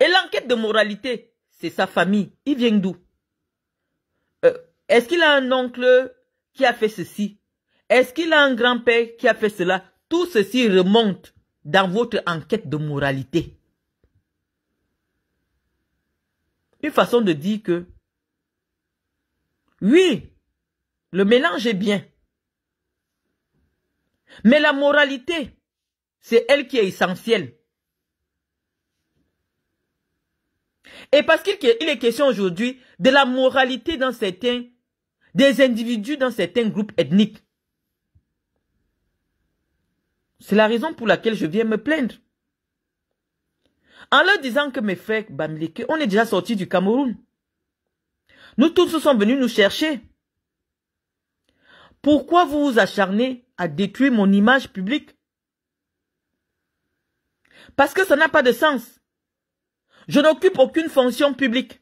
Et l'enquête de moralité, c'est sa famille. Il vient d'où euh, Est-ce qu'il a un oncle qui a fait ceci Est-ce qu'il a un grand-père qui a fait cela Tout ceci remonte dans votre enquête de moralité. Une façon de dire que, oui, le mélange est bien. Mais la moralité, c'est elle qui est essentielle. Et parce qu'il est question aujourd'hui de la moralité dans certains, des individus dans certains groupes ethniques. C'est la raison pour laquelle je viens me plaindre. En leur disant que mes frères Bamileke, on est déjà sortis du Cameroun. Nous tous sommes venus nous chercher. Pourquoi vous vous acharnez à détruire mon image publique parce que ça n'a pas de sens. Je n'occupe aucune fonction publique.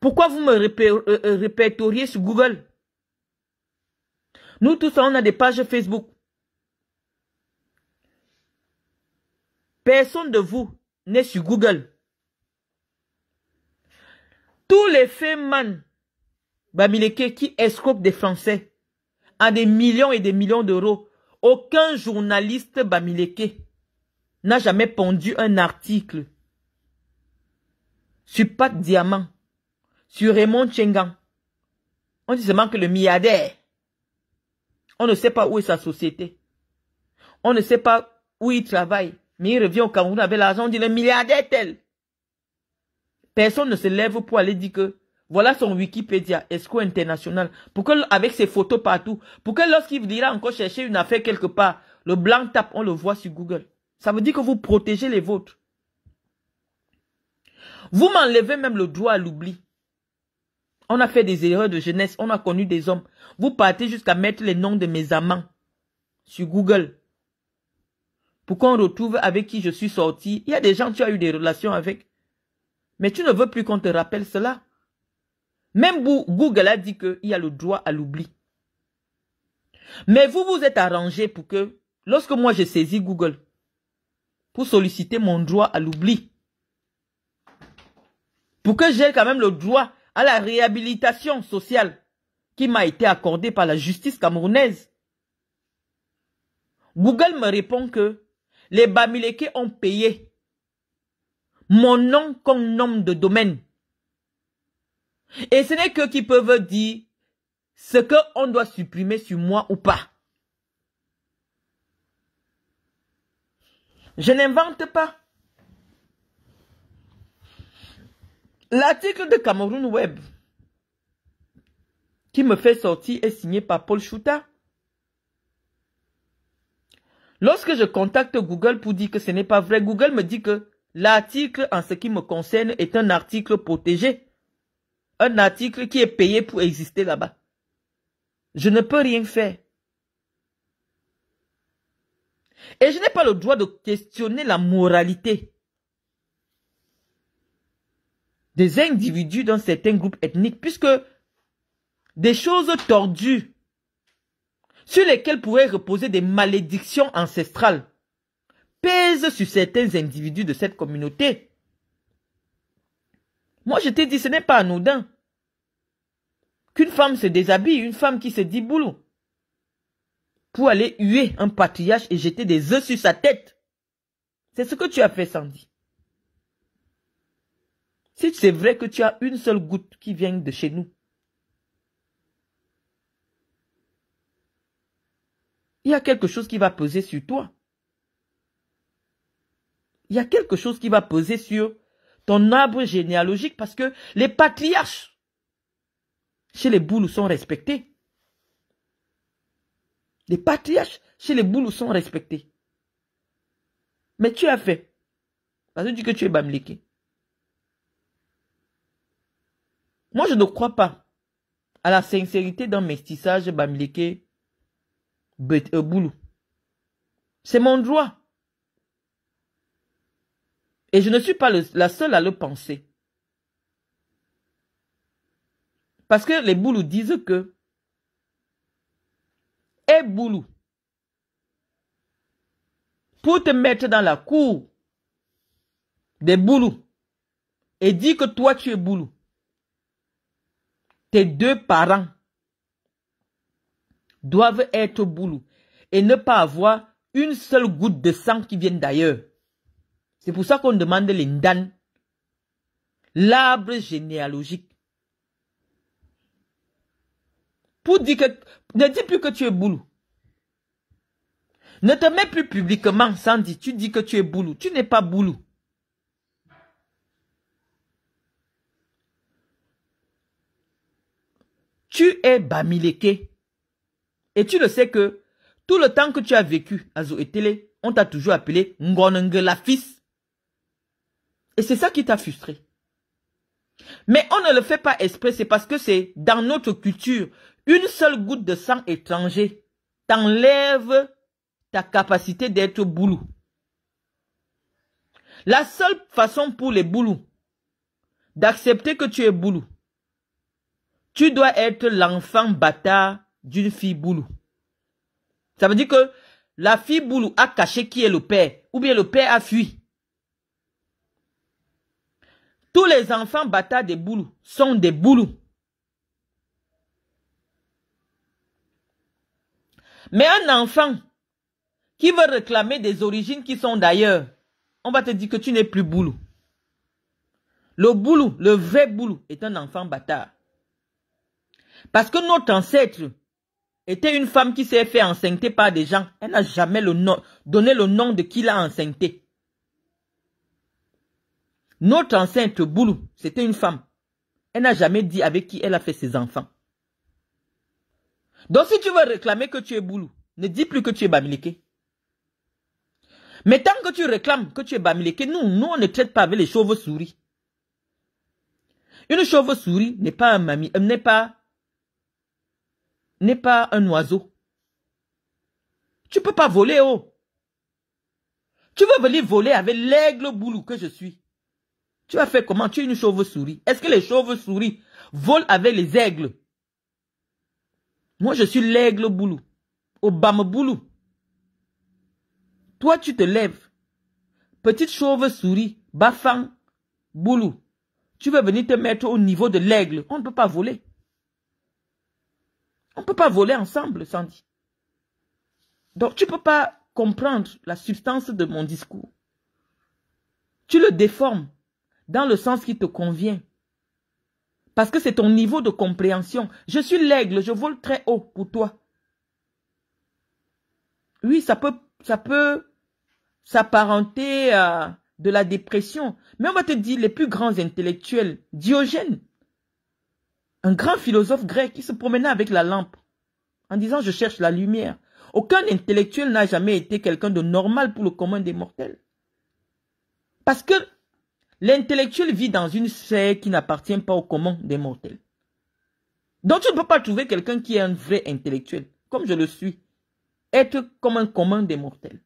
Pourquoi vous me euh, euh, répertoriez sur Google Nous tous, on a des pages Facebook. Personne de vous n'est sur Google. Tous les man, Bamileke qui escroquent des Français à des millions et des millions d'euros, aucun journaliste Bamileke n'a jamais pondu un article sur Pat Diamant, sur Raymond Chengan. On dit seulement que le milliardaire, on ne sait pas où est sa société. On ne sait pas où il travaille. Mais il revient au Cameroun avec l'argent, on dit le milliardaire tel. Personne ne se lève pour aller dire que voilà son Wikipédia, Esco international. Pour avec ses photos partout, pour que lorsqu'il ira encore chercher une affaire quelque part, le blanc tape, on le voit sur Google. Ça veut dire que vous protégez les vôtres. Vous m'enlevez même le droit à l'oubli. On a fait des erreurs de jeunesse, on a connu des hommes. Vous partez jusqu'à mettre les noms de mes amants sur Google pour qu'on retrouve avec qui je suis sorti. Il y a des gens, tu as eu des relations avec. Mais tu ne veux plus qu'on te rappelle cela. Même Google a dit qu'il y a le droit à l'oubli. Mais vous vous êtes arrangé pour que, lorsque moi je saisis Google, pour solliciter mon droit à l'oubli. Pour que j'aie quand même le droit à la réhabilitation sociale qui m'a été accordée par la justice camerounaise. Google me répond que les Bamileke ont payé mon nom comme nom de domaine. Et ce n'est que qui peuvent dire ce qu'on doit supprimer sur moi ou pas. Je n'invente pas. L'article de Cameroun Web qui me fait sortir est signé par Paul Chouta. Lorsque je contacte Google pour dire que ce n'est pas vrai, Google me dit que l'article en ce qui me concerne est un article protégé. Un article qui est payé pour exister là-bas. Je ne peux rien faire. Et je n'ai pas le droit de questionner la moralité des individus dans certains groupes ethniques, puisque des choses tordues sur lesquelles pourraient reposer des malédictions ancestrales pèsent sur certains individus de cette communauté. Moi, je t'ai dit, ce n'est pas anodin qu'une femme se déshabille, une femme qui se dit boulot pour aller huer un patriarche et jeter des œufs sur sa tête. C'est ce que tu as fait, Sandy. Si c'est vrai que tu as une seule goutte qui vient de chez nous, il y a quelque chose qui va peser sur toi. Il y a quelque chose qui va peser sur ton arbre généalogique parce que les patriarches chez les boules sont respectés. Les patriarches chez les boulous sont respectés. Mais tu as fait. Parce que tu que tu es bamliké. Moi, je ne crois pas à la sincérité d'un mestissage bamléqué euh, boulou. C'est mon droit. Et je ne suis pas la seule à le penser. Parce que les boulous disent que pour te mettre dans la cour des boulous et dire que toi tu es boulu Tes deux parents doivent être boulot et ne pas avoir une seule goutte de sang qui vienne d'ailleurs. C'est pour ça qu'on demande les l'arbre généalogique. Pour dire que, ne dis plus que tu es boulou. Ne te mets plus publiquement, Sandy. Tu dis que tu es boulou. Tu n'es pas boulou. Tu es Bamileke. Et tu le sais que tout le temps que tu as vécu à Télé... on t'a toujours appelé la fils. Et c'est ça qui t'a frustré. Mais on ne le fait pas exprès, c'est parce que c'est dans notre culture une seule goutte de sang étranger t'enlève ta capacité d'être boulou. La seule façon pour les boulous d'accepter que tu es boulou, tu dois être l'enfant bâtard d'une fille boulou. Ça veut dire que la fille boulou a caché qui est le père, ou bien le père a fui. Tous les enfants bâtards des boulous sont des boulous. Mais un enfant qui veut réclamer des origines qui sont d'ailleurs, on va te dire que tu n'es plus boulou. Le boulou, le vrai boulou, est un enfant bâtard. Parce que notre ancêtre était une femme qui s'est fait enceinte par des gens. Elle n'a jamais le nom, donné le nom de qui l'a enceinte. Notre ancêtre boulou, c'était une femme. Elle n'a jamais dit avec qui elle a fait ses enfants. Donc si tu veux réclamer que tu es Boulou, ne dis plus que tu es Bamileke. Mais tant que tu réclames que tu es Bamileke, nous, nous on ne traite pas avec les chauves-souris. Une chauve-souris n'est pas un mamie, euh, n'est pas, n'est pas un oiseau. Tu peux pas voler, oh. Tu veux venir voler avec l'aigle boulou que je suis. Tu vas faire comment? Tu es une chauve-souris. Est-ce que les chauves-souris volent avec les aigles? Moi, je suis l'aigle boulou. Obama boulou. Toi, tu te lèves. Petite chauve-souris, bafang, boulou. Tu veux venir te mettre au niveau de l'aigle. On ne peut pas voler. On ne peut pas voler ensemble, Sandy. Donc, tu ne peux pas comprendre la substance de mon discours. Tu le déformes dans le sens qui te convient. Parce que c'est ton niveau de compréhension. Je suis l'aigle, je vole très haut pour toi. Oui, ça peut, ça peut s'apparenter à de la dépression. Mais on va te dire, les plus grands intellectuels, Diogène, un grand philosophe grec, qui se promenait avec la lampe en disant, je cherche la lumière. Aucun intellectuel n'a jamais été quelqu'un de normal pour le commun des mortels. Parce que L'intellectuel vit dans une sphère qui n'appartient pas au commun des mortels. Donc tu ne peux pas trouver quelqu'un qui est un vrai intellectuel, comme je le suis. Être comme un commun des mortels.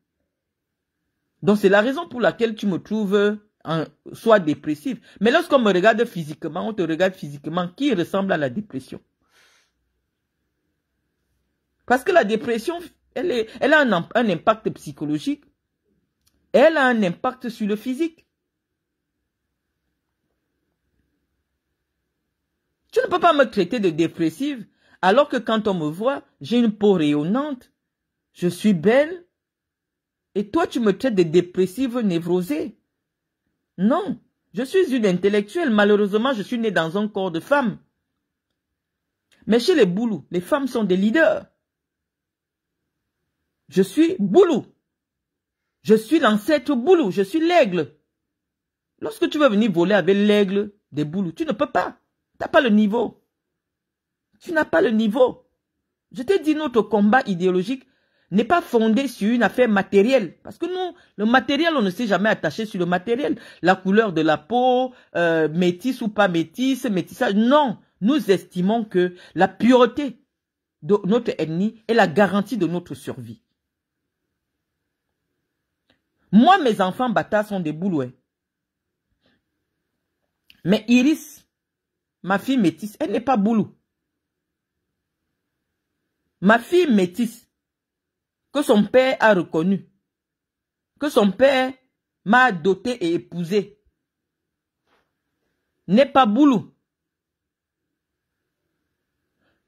Donc c'est la raison pour laquelle tu me trouves en, soit dépressif. Mais lorsqu'on me regarde physiquement, on te regarde physiquement, qui ressemble à la dépression Parce que la dépression, elle, a un impact psychologique, elle a un impact sur le physique. Tu ne peux pas me traiter de dépressive alors que quand on me voit, j'ai une peau rayonnante, je suis belle, et toi tu me traites de dépressive névrosée. Non, je suis une intellectuelle, malheureusement je suis née dans un corps de femme. Mais chez les boulous, les femmes sont des leaders. Je suis boulou. Je suis l'ancêtre boulou, je suis l'aigle. Lorsque tu veux venir voler avec l'aigle des boulous, tu ne peux pas n'as pas le niveau. Tu n'as pas le niveau. Je t'ai dit, notre combat idéologique n'est pas fondé sur une affaire matérielle. Parce que nous, le matériel, on ne s'est jamais attaché sur le matériel. La couleur de la peau, euh, métisse ou pas métisse, métissage. Non, nous estimons que la pureté de notre ennemi est la garantie de notre survie. Moi, mes enfants bâtards sont des boulouets. Mais Iris, Ma fille métisse, elle n'est pas boulou. Ma fille métisse, que son père a reconnu, que son père m'a dotée et épousée, n'est pas boulou.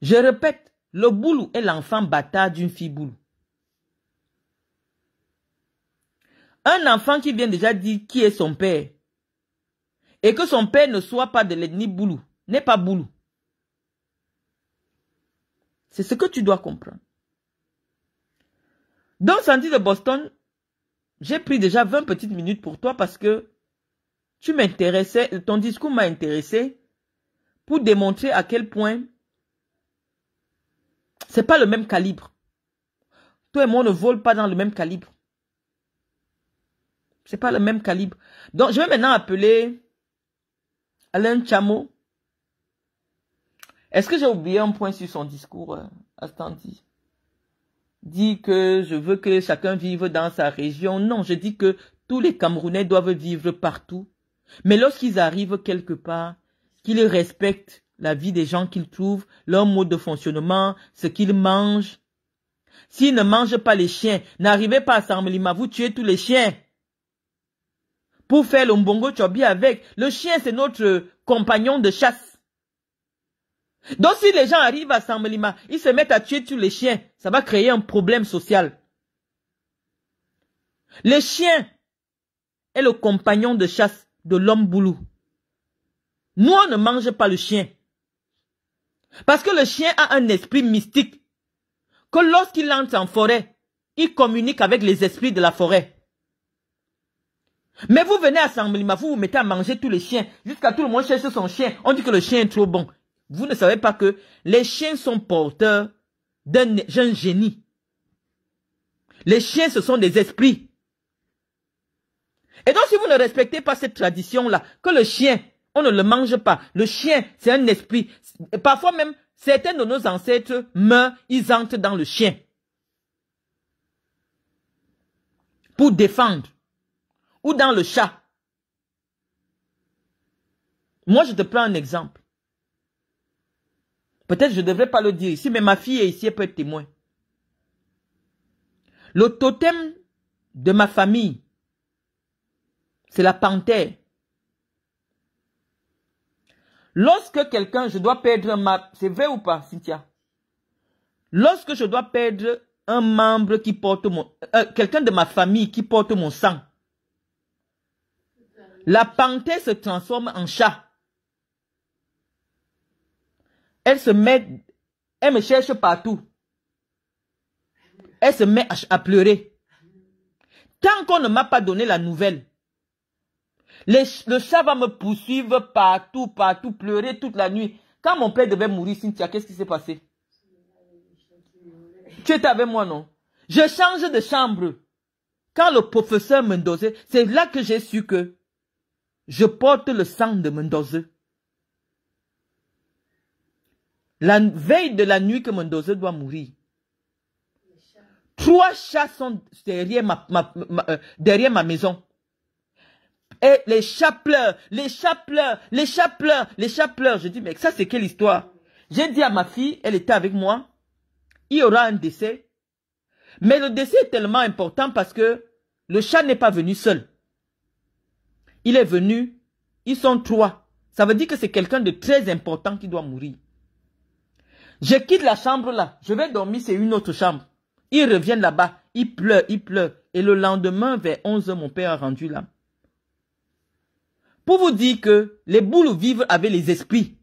Je répète, le boulou est l'enfant bâtard d'une fille boulou. Un enfant qui vient déjà dire qui est son père et que son père ne soit pas de l'ethnie boulou, n'est pas boulou. C'est ce que tu dois comprendre. Dans Sandy de Boston, j'ai pris déjà 20 petites minutes pour toi parce que tu m'intéressais, ton discours m'a intéressé pour démontrer à quel point c'est pas le même calibre. Toi et moi ne vole pas dans le même calibre. C'est pas le même calibre. Donc, je vais maintenant appeler Alain Chamo est-ce que j'ai oublié un point sur son discours, euh, Astandi Dit que je veux que chacun vive dans sa région. Non, je dis que tous les Camerounais doivent vivre partout. Mais lorsqu'ils arrivent quelque part, qu'ils respectent la vie des gens qu'ils trouvent, leur mode de fonctionnement, ce qu'ils mangent. S'ils ne mangent pas les chiens, n'arrivez pas à Sarmelima, vous tuez tous les chiens. Pour faire le mbongo chobi avec, le chien c'est notre compagnon de chasse. Donc si les gens arrivent à Samlima, ils se mettent à tuer tous les chiens, ça va créer un problème social. Le chien est le compagnon de chasse de l'homme boulou. Nous, on ne mange pas le chien. Parce que le chien a un esprit mystique. Que lorsqu'il entre en forêt, il communique avec les esprits de la forêt. Mais vous venez à Samblima, vous vous mettez à manger tous les chiens, jusqu'à tout le monde cherche son chien. On dit que le chien est trop bon. Vous ne savez pas que les chiens sont porteurs d'un génie. Les chiens, ce sont des esprits. Et donc, si vous ne respectez pas cette tradition-là, que le chien, on ne le mange pas. Le chien, c'est un esprit. parfois même, certains de nos ancêtres meurent, ils entrent dans le chien. Pour défendre. Ou dans le chat. Moi, je te prends un exemple. Peut-être je ne devrais pas le dire ici, mais ma fille est ici, elle peut être témoin. Le totem de ma famille, c'est la panthère. Lorsque quelqu'un, je dois perdre ma... C'est vrai ou pas, Cynthia Lorsque je dois perdre un membre qui porte mon... Euh, quelqu'un de ma famille qui porte mon sang, la panthère se transforme en chat. Elle se met, elle me cherche partout. Elle se met à, pleurer. Tant qu'on ne m'a pas donné la nouvelle, le chat va me poursuivre partout, partout, pleurer toute la nuit. Quand mon père devait mourir, Cynthia, qu'est-ce qui s'est passé Tu étais avec moi, non Je change de chambre. Quand le professeur Mendoza, c'est là que j'ai su que je porte le sang de Mendoza. La veille de la nuit que Mendoza doit mourir. Trois chats sont euh, derrière ma, maison. Et les chats pleurent, les chats pleurent, les chats pleurent, les chats pleurent. Je dis, mais ça, c'est quelle histoire J'ai dit à ma fille, elle était avec moi, il y aura un décès. Mais le décès est tellement important parce que le chat n'est pas venu seul. Il est venu, ils sont trois. Ça veut dire que c'est quelqu'un de très important qui doit mourir. Je quitte la chambre là. Je vais dormir, c'est une autre chambre. Ils reviennent là-bas. Ils pleurent, ils pleurent. Et le lendemain, vers 11 heures, mon père a rendu là. Pour vous dire que les boules vivent avec les esprits.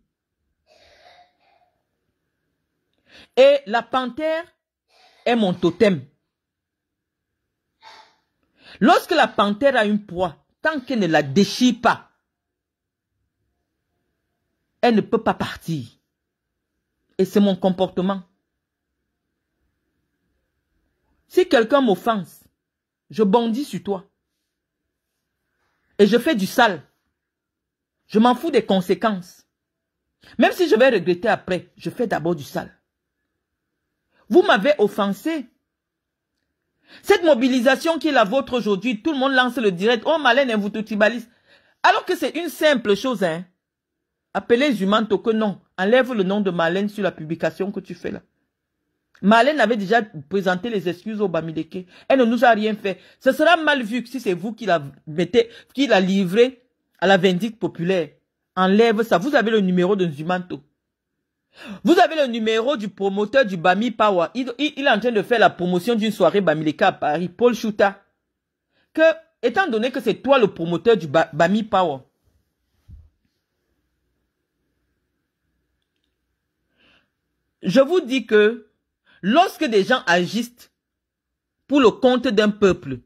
Et la panthère est mon totem. Lorsque la panthère a une proie, tant qu'elle ne la déchire pas, elle ne peut pas partir. Et c'est mon comportement. Si quelqu'un m'offense, je bondis sur toi. Et je fais du sale. Je m'en fous des conséquences. Même si je vais regretter après, je fais d'abord du sale. Vous m'avez offensé. Cette mobilisation qui est la vôtre aujourd'hui, tout le monde lance le direct. Oh, Malène, hein, vous tout tribaliste. Alors que c'est une simple chose, hein. Appelez manteau que non. Enlève le nom de Malène sur la publication que tu fais là. Malène avait déjà présenté les excuses au Bamileke. Elle ne nous a rien fait. Ce sera mal vu si c'est vous qui la mettez, qui la livrez à la vindicte populaire. Enlève ça. Vous avez le numéro de Nzumanto. Vous avez le numéro du promoteur du Bami Power. Il, est en train de faire la promotion d'une soirée Bamileka à Paris, Paul Chuta. Que, étant donné que c'est toi le promoteur du Bami Power, Je vous dis que lorsque des gens agissent pour le compte d'un peuple,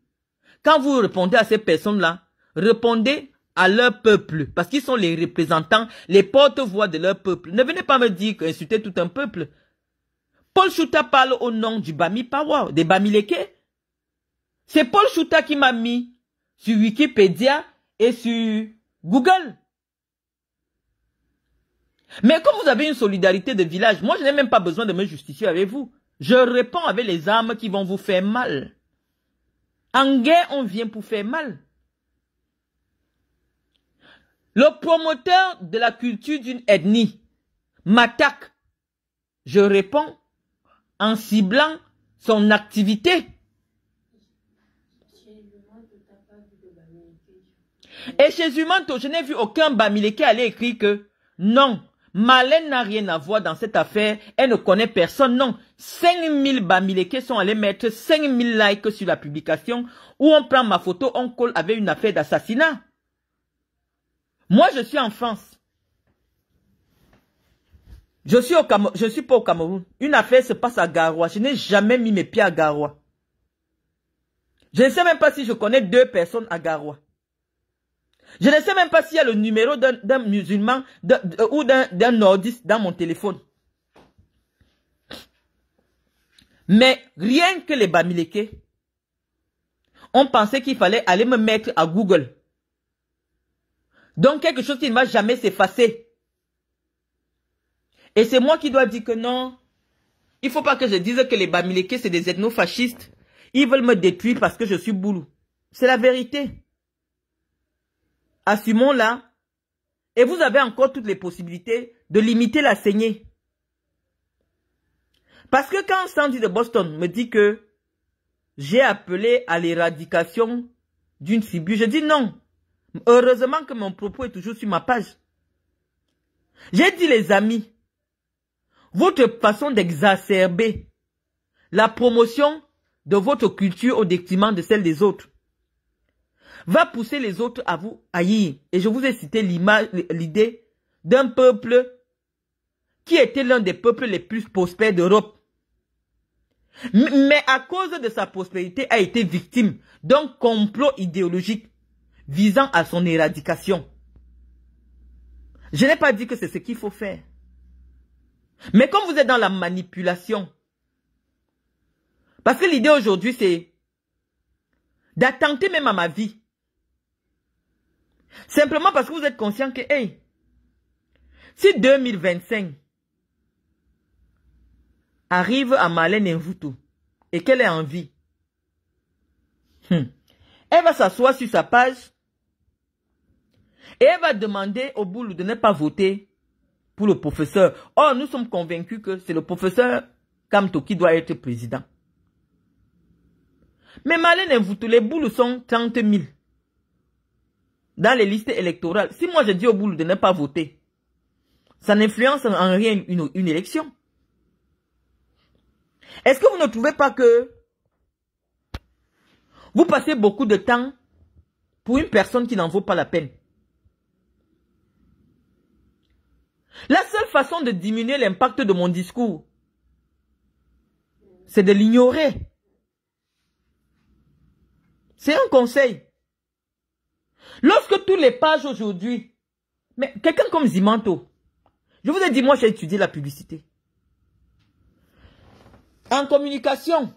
quand vous répondez à ces personnes-là, répondez à leur peuple, parce qu'ils sont les représentants, les porte-voix de leur peuple. Ne venez pas me dire insulter tout un peuple. Paul Chouta parle au nom du Bami Power, des Bamileke. C'est Paul Chouta qui m'a mis sur Wikipédia et sur Google. Mais comme vous avez une solidarité de village, moi je n'ai même pas besoin de me justifier avec vous. Je réponds avec les armes qui vont vous faire mal. En guerre, on vient pour faire mal. Le promoteur de la culture d'une ethnie m'attaque. Je réponds en ciblant son activité. Et chez Humanto, je n'ai vu aucun Bamileke aller écrire que non, Malène n'a rien à voir dans cette affaire. Elle ne connaît personne. Non. 5000 Bamileke sont allés mettre 5000 likes sur la publication où on prend ma photo, on colle avec une affaire d'assassinat. Moi, je suis en France. Je suis au Je suis pas au Cameroun. Une affaire se passe à Garoua. Je n'ai jamais mis mes pieds à Garoua. Je ne sais même pas si je connais deux personnes à Garoua. Je ne sais même pas s'il y a le numéro d'un musulman ou d'un nordiste dans mon téléphone. Mais rien que les Bamileke, on pensait qu'il fallait aller me mettre à Google. Donc quelque chose qui ne va jamais s'effacer. Et c'est moi qui dois dire que non, il faut pas que je dise que les Bamileke c'est des ethno-fascistes. Ils veulent me détruire parce que je suis boulou. C'est la vérité. Assumons-la. Et vous avez encore toutes les possibilités de limiter la saignée. Parce que quand Sandy de Boston me dit que j'ai appelé à l'éradication d'une tribu, je dis non. Heureusement que mon propos est toujours sur ma page. J'ai dit les amis, votre façon d'exacerber la promotion de votre culture au détriment de celle des autres va pousser les autres à vous haïr. Et je vous ai cité l'image, l'idée d'un peuple qui était l'un des peuples les plus prospères d'Europe. Mais à cause de sa prospérité, a été victime d'un complot idéologique visant à son éradication. Je n'ai pas dit que c'est ce qu'il faut faire. Mais comme vous êtes dans la manipulation, parce que l'idée aujourd'hui c'est d'attenter même à ma vie, Simplement parce que vous êtes conscient que, hey, si 2025 arrive à Malène Nvuto et qu'elle est en vie, hmm, elle va s'asseoir sur sa page et elle va demander au boulot de ne pas voter pour le professeur. Or, nous sommes convaincus que c'est le professeur Kamto qui doit être président. Mais Malène Nvuto, les boules sont 30 000 dans les listes électorales, si moi je dis au boulot de ne pas voter, ça n'influence en rien une, une élection. Est-ce que vous ne trouvez pas que vous passez beaucoup de temps pour une personne qui n'en vaut pas la peine La seule façon de diminuer l'impact de mon discours, c'est de l'ignorer. C'est un conseil. Lorsque tous les pages aujourd'hui, mais quelqu'un comme Zimanto, je vous ai dit, moi j'ai étudié la publicité. En communication,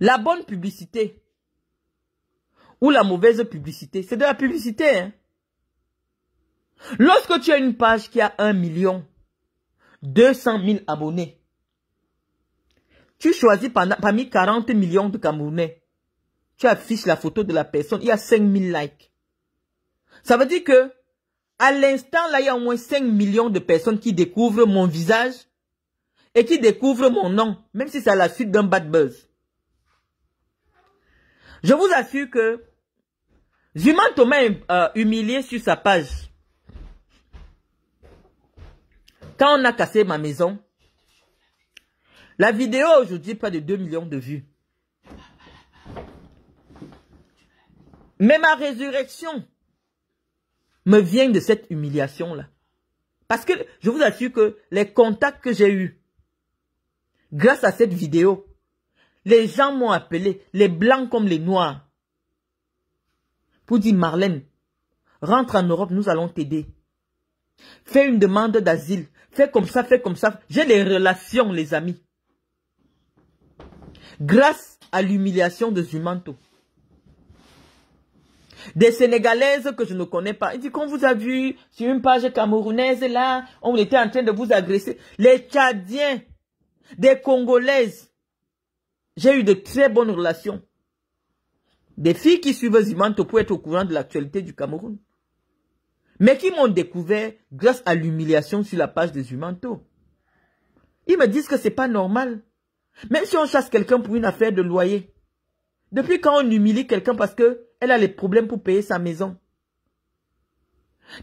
la bonne publicité ou la mauvaise publicité, c'est de la publicité. Hein? Lorsque tu as une page qui a 1 million 200 mille abonnés, tu choisis parmi 40 millions de Camerounais tu affiches la photo de la personne, il y a 5000 likes. Ça veut dire que, à l'instant, là, il y a au moins 5 millions de personnes qui découvrent mon visage et qui découvrent mon nom, même si c'est à la suite d'un bad buzz. Je vous assure que Juman Thomas est euh, humilié sur sa page. Quand on a cassé ma maison, la vidéo aujourd'hui pas de 2 millions de vues. Mais ma résurrection me vient de cette humiliation-là. Parce que je vous assure que les contacts que j'ai eus, grâce à cette vidéo, les gens m'ont appelé, les blancs comme les noirs, pour dire Marlène, rentre en Europe, nous allons t'aider. Fais une demande d'asile, fais comme ça, fais comme ça. J'ai des relations, les amis. Grâce à l'humiliation de Zumanto, des Sénégalaises que je ne connais pas. Il dit qu'on vous a vu sur une page camerounaise là, on était en train de vous agresser. Les Tchadiens, des Congolaises. J'ai eu de très bonnes relations. Des filles qui suivent Zimanto pour être au courant de l'actualité du Cameroun. Mais qui m'ont découvert grâce à l'humiliation sur la page de Zimanto. Ils me disent que c'est pas normal. Même si on chasse quelqu'un pour une affaire de loyer. Depuis quand on humilie quelqu'un parce que elle a les problèmes pour payer sa maison.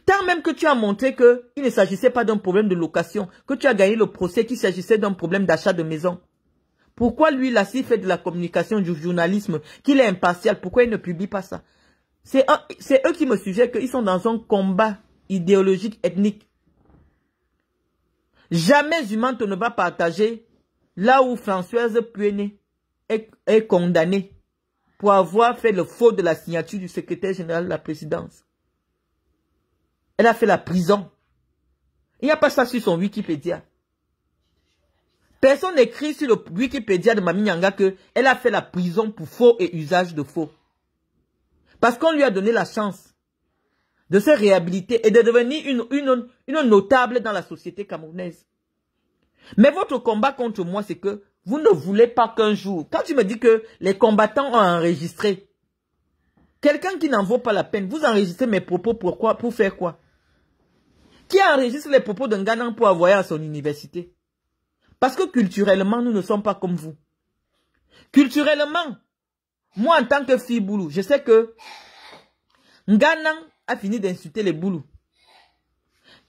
Tant même que tu as montré qu'il ne s'agissait pas d'un problème de location, que tu as gagné le procès, qu'il s'agissait d'un problème d'achat de maison. Pourquoi lui, là, s'il fait de la communication, du journalisme, qu'il est impartial, pourquoi il ne publie pas ça C'est eux qui me suggèrent qu'ils sont dans un combat idéologique, ethnique. Jamais tu ne va partager là où Françoise Puenet est condamnée pour avoir fait le faux de la signature du secrétaire général de la présidence. Elle a fait la prison. Il n'y a pas ça sur son Wikipédia. Personne n'écrit sur le Wikipédia de Mami Nyanga qu'elle a fait la prison pour faux et usage de faux. Parce qu'on lui a donné la chance de se réhabiliter et de devenir une, une notable dans la société camerounaise. Mais votre combat contre moi, c'est que vous ne voulez pas qu'un jour, quand tu me dis que les combattants ont enregistré, quelqu'un qui n'en vaut pas la peine, vous enregistrez mes propos pour Pour faire quoi Qui enregistre les propos d'un Ghanan pour envoyer à son université Parce que culturellement, nous ne sommes pas comme vous. Culturellement, moi en tant que fille Boulou, je sais que Nganan a fini d'insulter les Boulou.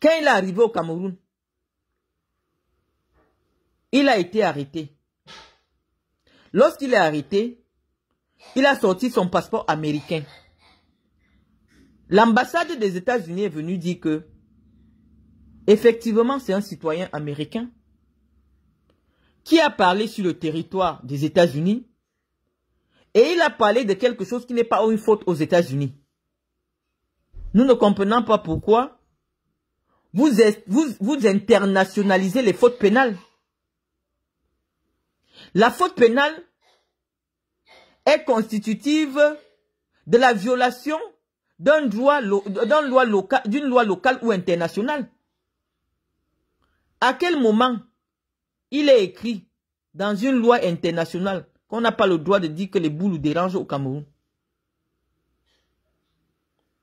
Quand il est arrivé au Cameroun, il a été arrêté. Lorsqu'il est arrêté, il a sorti son passeport américain. L'ambassade des États-Unis est venue dire que, effectivement, c'est un citoyen américain qui a parlé sur le territoire des États-Unis et il a parlé de quelque chose qui n'est pas une faute aux États-Unis. Nous ne comprenons pas pourquoi vous, vous, vous internationalisez les fautes pénales. La faute pénale est constitutive de la violation d'une loi, loi locale ou internationale. À quel moment il est écrit dans une loi internationale qu'on n'a pas le droit de dire que les boules dérangent au Cameroun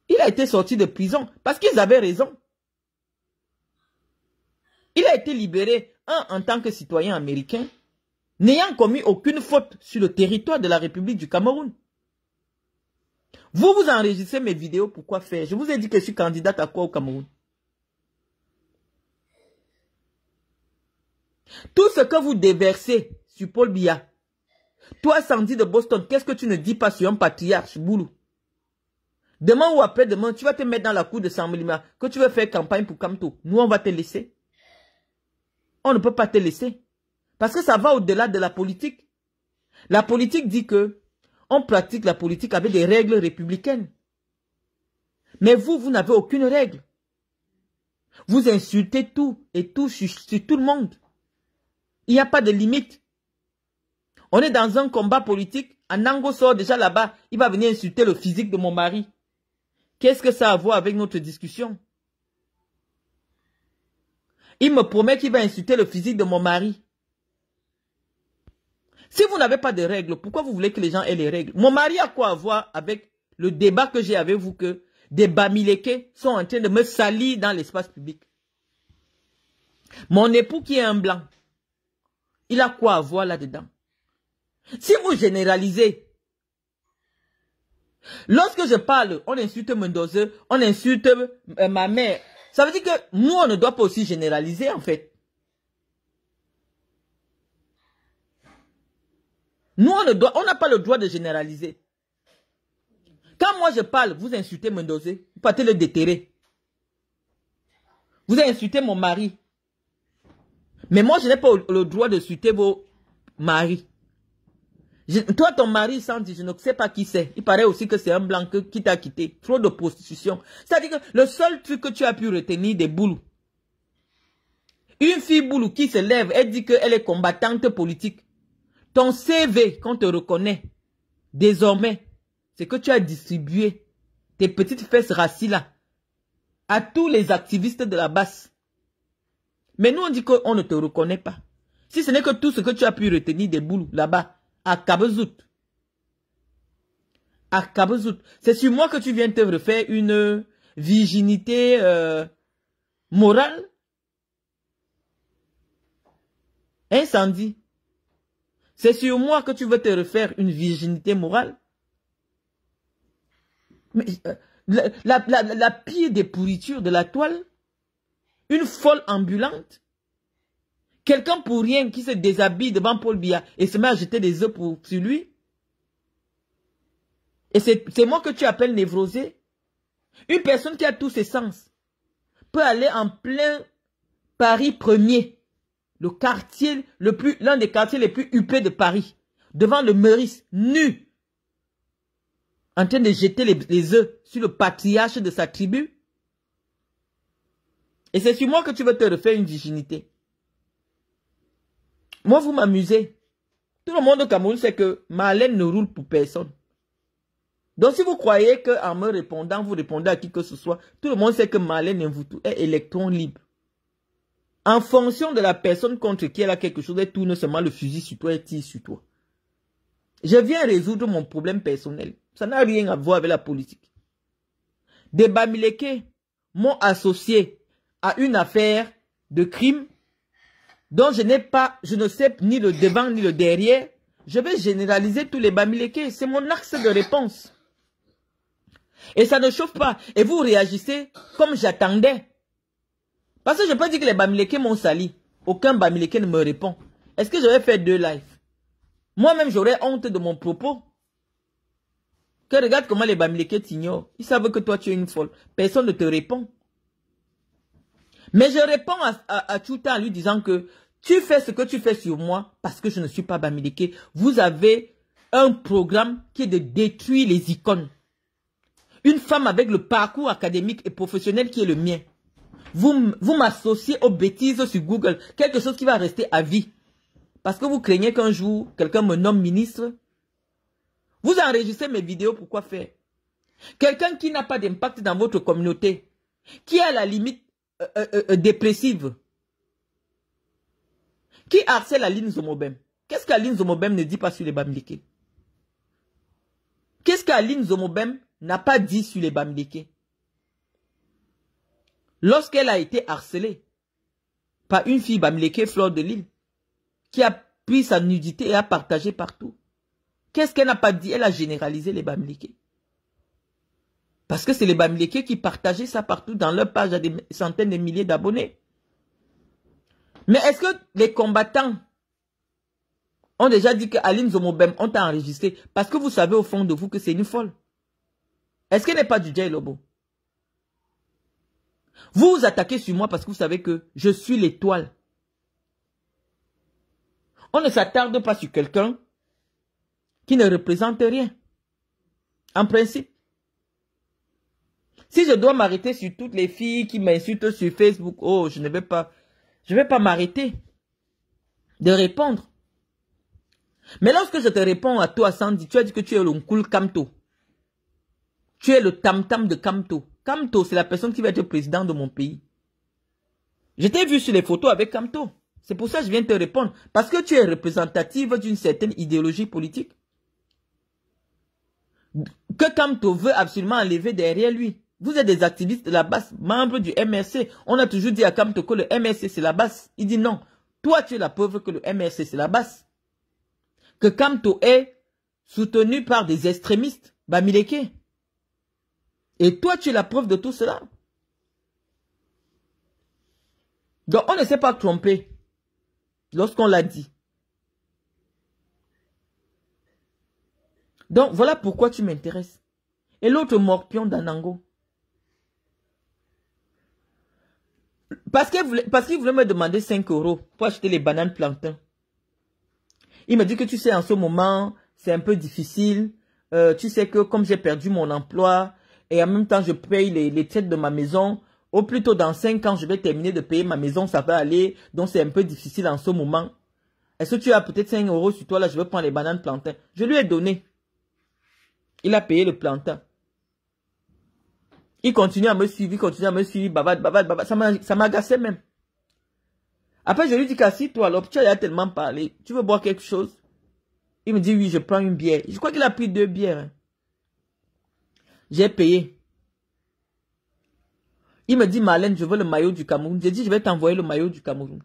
Il a été sorti de prison parce qu'ils avaient raison. Il a été libéré, un, en tant que citoyen américain, n'ayant commis aucune faute sur le territoire de la République du Cameroun. Vous vous enregistrez mes vidéos, pourquoi faire Je vous ai dit que je suis candidate à quoi au Cameroun Tout ce que vous déversez sur Paul Biya, toi Sandy de Boston, qu'est-ce que tu ne dis pas sur un patriarche, Boulou Demain ou après-demain, tu vas te mettre dans la cour de 100 que tu veux faire campagne pour Camto. Nous, on va te laisser. On ne peut pas te laisser. Parce que ça va au-delà de la politique. La politique dit que on pratique la politique avec des règles républicaines. Mais vous, vous n'avez aucune règle. Vous insultez tout et tout sur, tout le monde. Il n'y a pas de limite. On est dans un combat politique. Anango sort déjà là-bas. Il va venir insulter le physique de mon mari. Qu'est-ce que ça a à voir avec notre discussion Il me promet qu'il va insulter le physique de mon mari. Si vous n'avez pas de règles, pourquoi vous voulez que les gens aient les règles Mon mari a quoi à voir avec le débat que j'ai avec vous que des bamileke sont en train de me salir dans l'espace public Mon époux qui est un blanc, il a quoi à voir là-dedans Si vous généralisez, lorsque je parle, on insulte Mendoza, on insulte euh, ma mère, ça veut dire que nous, on ne doit pas aussi généraliser en fait. Nous, on n'a pas le droit de généraliser. Quand moi je parle, vous insultez Mendoza, vous partez le déterrer. Vous insultez mon mari. Mais moi, je n'ai pas le droit de insulter vos maris. toi, ton mari, Sandy, je ne sais pas qui c'est. Il paraît aussi que c'est un blanc qui t'a quitté. Trop de prostitution. C'est-à-dire que le seul truc que tu as pu retenir des boules, une fille boulou qui se lève, elle dit qu'elle est combattante politique. Ton CV, qu'on te reconnaît, désormais, c'est que tu as distribué tes petites fesses racines là à tous les activistes de la basse. Mais nous, on dit qu'on ne te reconnaît pas. Si ce n'est que tout ce que tu as pu retenir des boules là-bas, à Kabezout. À Kabezout. C'est sur moi que tu viens te refaire une virginité euh, morale. Incendie. Hein, c'est sur moi que tu veux te refaire une virginité morale Mais, euh, la, la, pire des pourritures de la toile, une folle ambulante, quelqu'un pour rien qui se déshabille devant Paul Biya et se met à jeter des œufs pour, sur lui. Et c'est moi que tu appelles névrosé. Une personne qui a tous ses sens peut aller en plein Paris premier le quartier le plus, l'un des quartiers les plus huppés de Paris, devant le Meurice, nu, en train de jeter les, œufs sur le patriarche de sa tribu. Et c'est sur moi que tu veux te refaire une virginité. Moi, vous m'amusez. Tout le monde au Cameroun sait que Marlène ne roule pour personne. Donc, si vous croyez qu'en me répondant, vous répondez à qui que ce soit, tout le monde sait que Marlène est, est électron libre. En fonction de la personne contre qui elle a quelque chose, elle tourne seulement le fusil sur toi et tire sur toi. Je viens résoudre mon problème personnel. Ça n'a rien à voir avec la politique. Des Bamileke m'ont associé à une affaire de crime dont je n'ai pas, je ne sais ni le devant ni le derrière. Je vais généraliser tous les Bamileke. C'est mon axe de réponse. Et ça ne chauffe pas. Et vous réagissez comme j'attendais. Parce que je peux dire que les Bamileke m'ont sali. Aucun Bamileke ne me répond. Est-ce que j'aurais fait deux lives Moi-même, j'aurais honte de mon propos. Que regarde comment les Bamileke t'ignorent. Ils savent que toi, tu es une folle. Personne ne te répond. Mais je réponds à, à, Chuta en lui disant que tu fais ce que tu fais sur moi parce que je ne suis pas Bamileke. Vous avez un programme qui est de détruire les icônes. Une femme avec le parcours académique et professionnel qui est le mien vous, vous m'associez aux bêtises sur Google, quelque chose qui va rester à vie. Parce que vous craignez qu'un jour, quelqu'un me nomme ministre. Vous enregistrez mes vidéos, pourquoi faire Quelqu'un qui n'a pas d'impact dans votre communauté, qui est à la limite euh, euh, euh, dépressive, qui harcèle Aline Zomobem. Qu'est-ce qu'Aline Zomobem ne dit pas sur les Bamileke Qu'est-ce qu'Aline Zomobem n'a pas dit sur les Bamileke Lorsqu'elle a été harcelée par une fille Bamileke Fleur de Lille, qui a pris sa nudité et a partagé partout, qu'est-ce qu'elle n'a pas dit Elle a généralisé les Bamileke. Parce que c'est les Bamileke qui partageaient ça partout dans leur page à des centaines de milliers d'abonnés. Mais est-ce que les combattants ont déjà dit que Aline Zomobem, ont enregistré parce que vous savez au fond de vous que c'est une folle Est-ce qu'elle n'est pas du Lobo vous vous attaquez sur moi parce que vous savez que je suis l'étoile. On ne s'attarde pas sur quelqu'un qui ne représente rien. En principe. Si je dois m'arrêter sur toutes les filles qui m'insultent sur Facebook, oh, je ne vais pas, je vais pas m'arrêter de répondre. Mais lorsque je te réponds à toi, Sandy, tu as dit que tu es le Kamto. Tu es le Tam Tam de Kamto. Kamto, c'est la personne qui va être président de mon pays. Je t'ai vu sur les photos avec Kamto. C'est pour ça que je viens te répondre. Parce que tu es représentative d'une certaine idéologie politique. Que Kamto veut absolument enlever derrière lui. Vous êtes des activistes de la base, membres du MRC. On a toujours dit à Kamto que le MRC c'est la base. Il dit non. Toi tu es la pauvre que le MRC c'est la base. Que Kamto est soutenu par des extrémistes. Bamileke. Et toi, tu es la preuve de tout cela. Donc, on ne s'est pas trompé lorsqu'on l'a dit. Donc, voilà pourquoi tu m'intéresses. Et l'autre morpion d'Anango. Parce qu'il voulait, me demander 5 euros pour acheter les bananes plantain. Il m'a dit que tu sais, en ce moment, c'est un peu difficile. Euh, tu sais que comme j'ai perdu mon emploi, et en même temps, je paye les, les de ma maison. Au plus tôt, dans 5 ans, je vais terminer de payer ma maison, ça va aller. Donc, c'est un peu difficile en ce moment. Est-ce que tu as peut-être 5 euros sur toi là Je veux prendre les bananes plantain. Je lui ai donné. Il a payé le plantain. Il continue à me suivre, il continue à me suivre, bavade, bavade, bavade. Ça m'agaçait même. Après, je lui dis qu'assis-toi, alors tu as tellement parlé. Tu veux boire quelque chose Il me dit oui, je prends une bière. Je crois qu'il a pris deux bières. Hein. J'ai payé. Il me dit, Marlène, je veux le maillot du Cameroun. J'ai dit, je vais t'envoyer le maillot du Cameroun.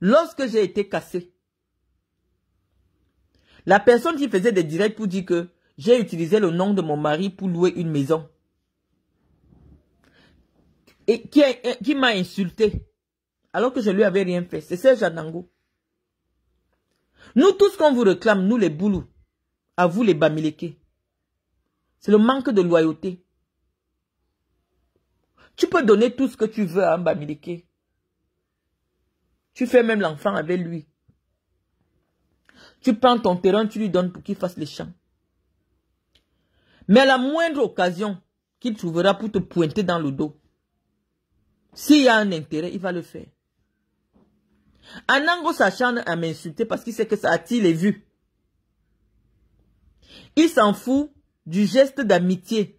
Lorsque j'ai été cassé, la personne qui faisait des directs pour dire que j'ai utilisé le nom de mon mari pour louer une maison et qui, m'a insulté alors que je lui avais rien fait, c'est Serge Anango. Nous tous qu'on vous réclame, nous les boulous, à vous les Bamileke. C'est le manque de loyauté. Tu peux donner tout ce que tu veux à un Bamileke. Tu fais même l'enfant avec lui. Tu prends ton terrain, tu lui donnes pour qu'il fasse les champs. Mais à la moindre occasion qu'il trouvera pour te pointer dans le dos, s'il y a un intérêt, il va le faire. Anango s'acharne à m'insulter parce qu'il sait que ça attire les vues. Il s'en fout du geste d'amitié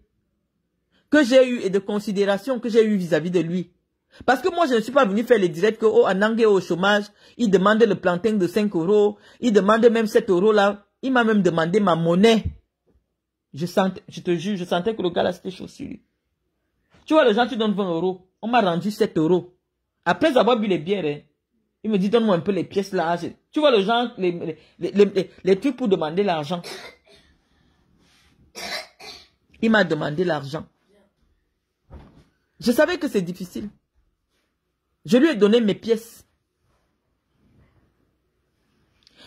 que j'ai eu et de considération que j'ai eu vis-à-vis de lui. Parce que moi, je ne suis pas venu faire les directs que, oh, au chômage, il demandait le plantain de 5 euros, il demandait même 7 euros là, il m'a même demandé ma monnaie. Je te jure, je sentais que le gars là, c'était chaud sur lui. Tu vois, les gens, tu donnes 20 euros, on m'a rendu 7 euros. Après avoir bu les bières, hein, il me dit, donne-moi un peu les pièces là. Tu vois, les gens, les, les, les, les trucs pour demander l'argent. Il m'a demandé l'argent. Je savais que c'est difficile. Je lui ai donné mes pièces.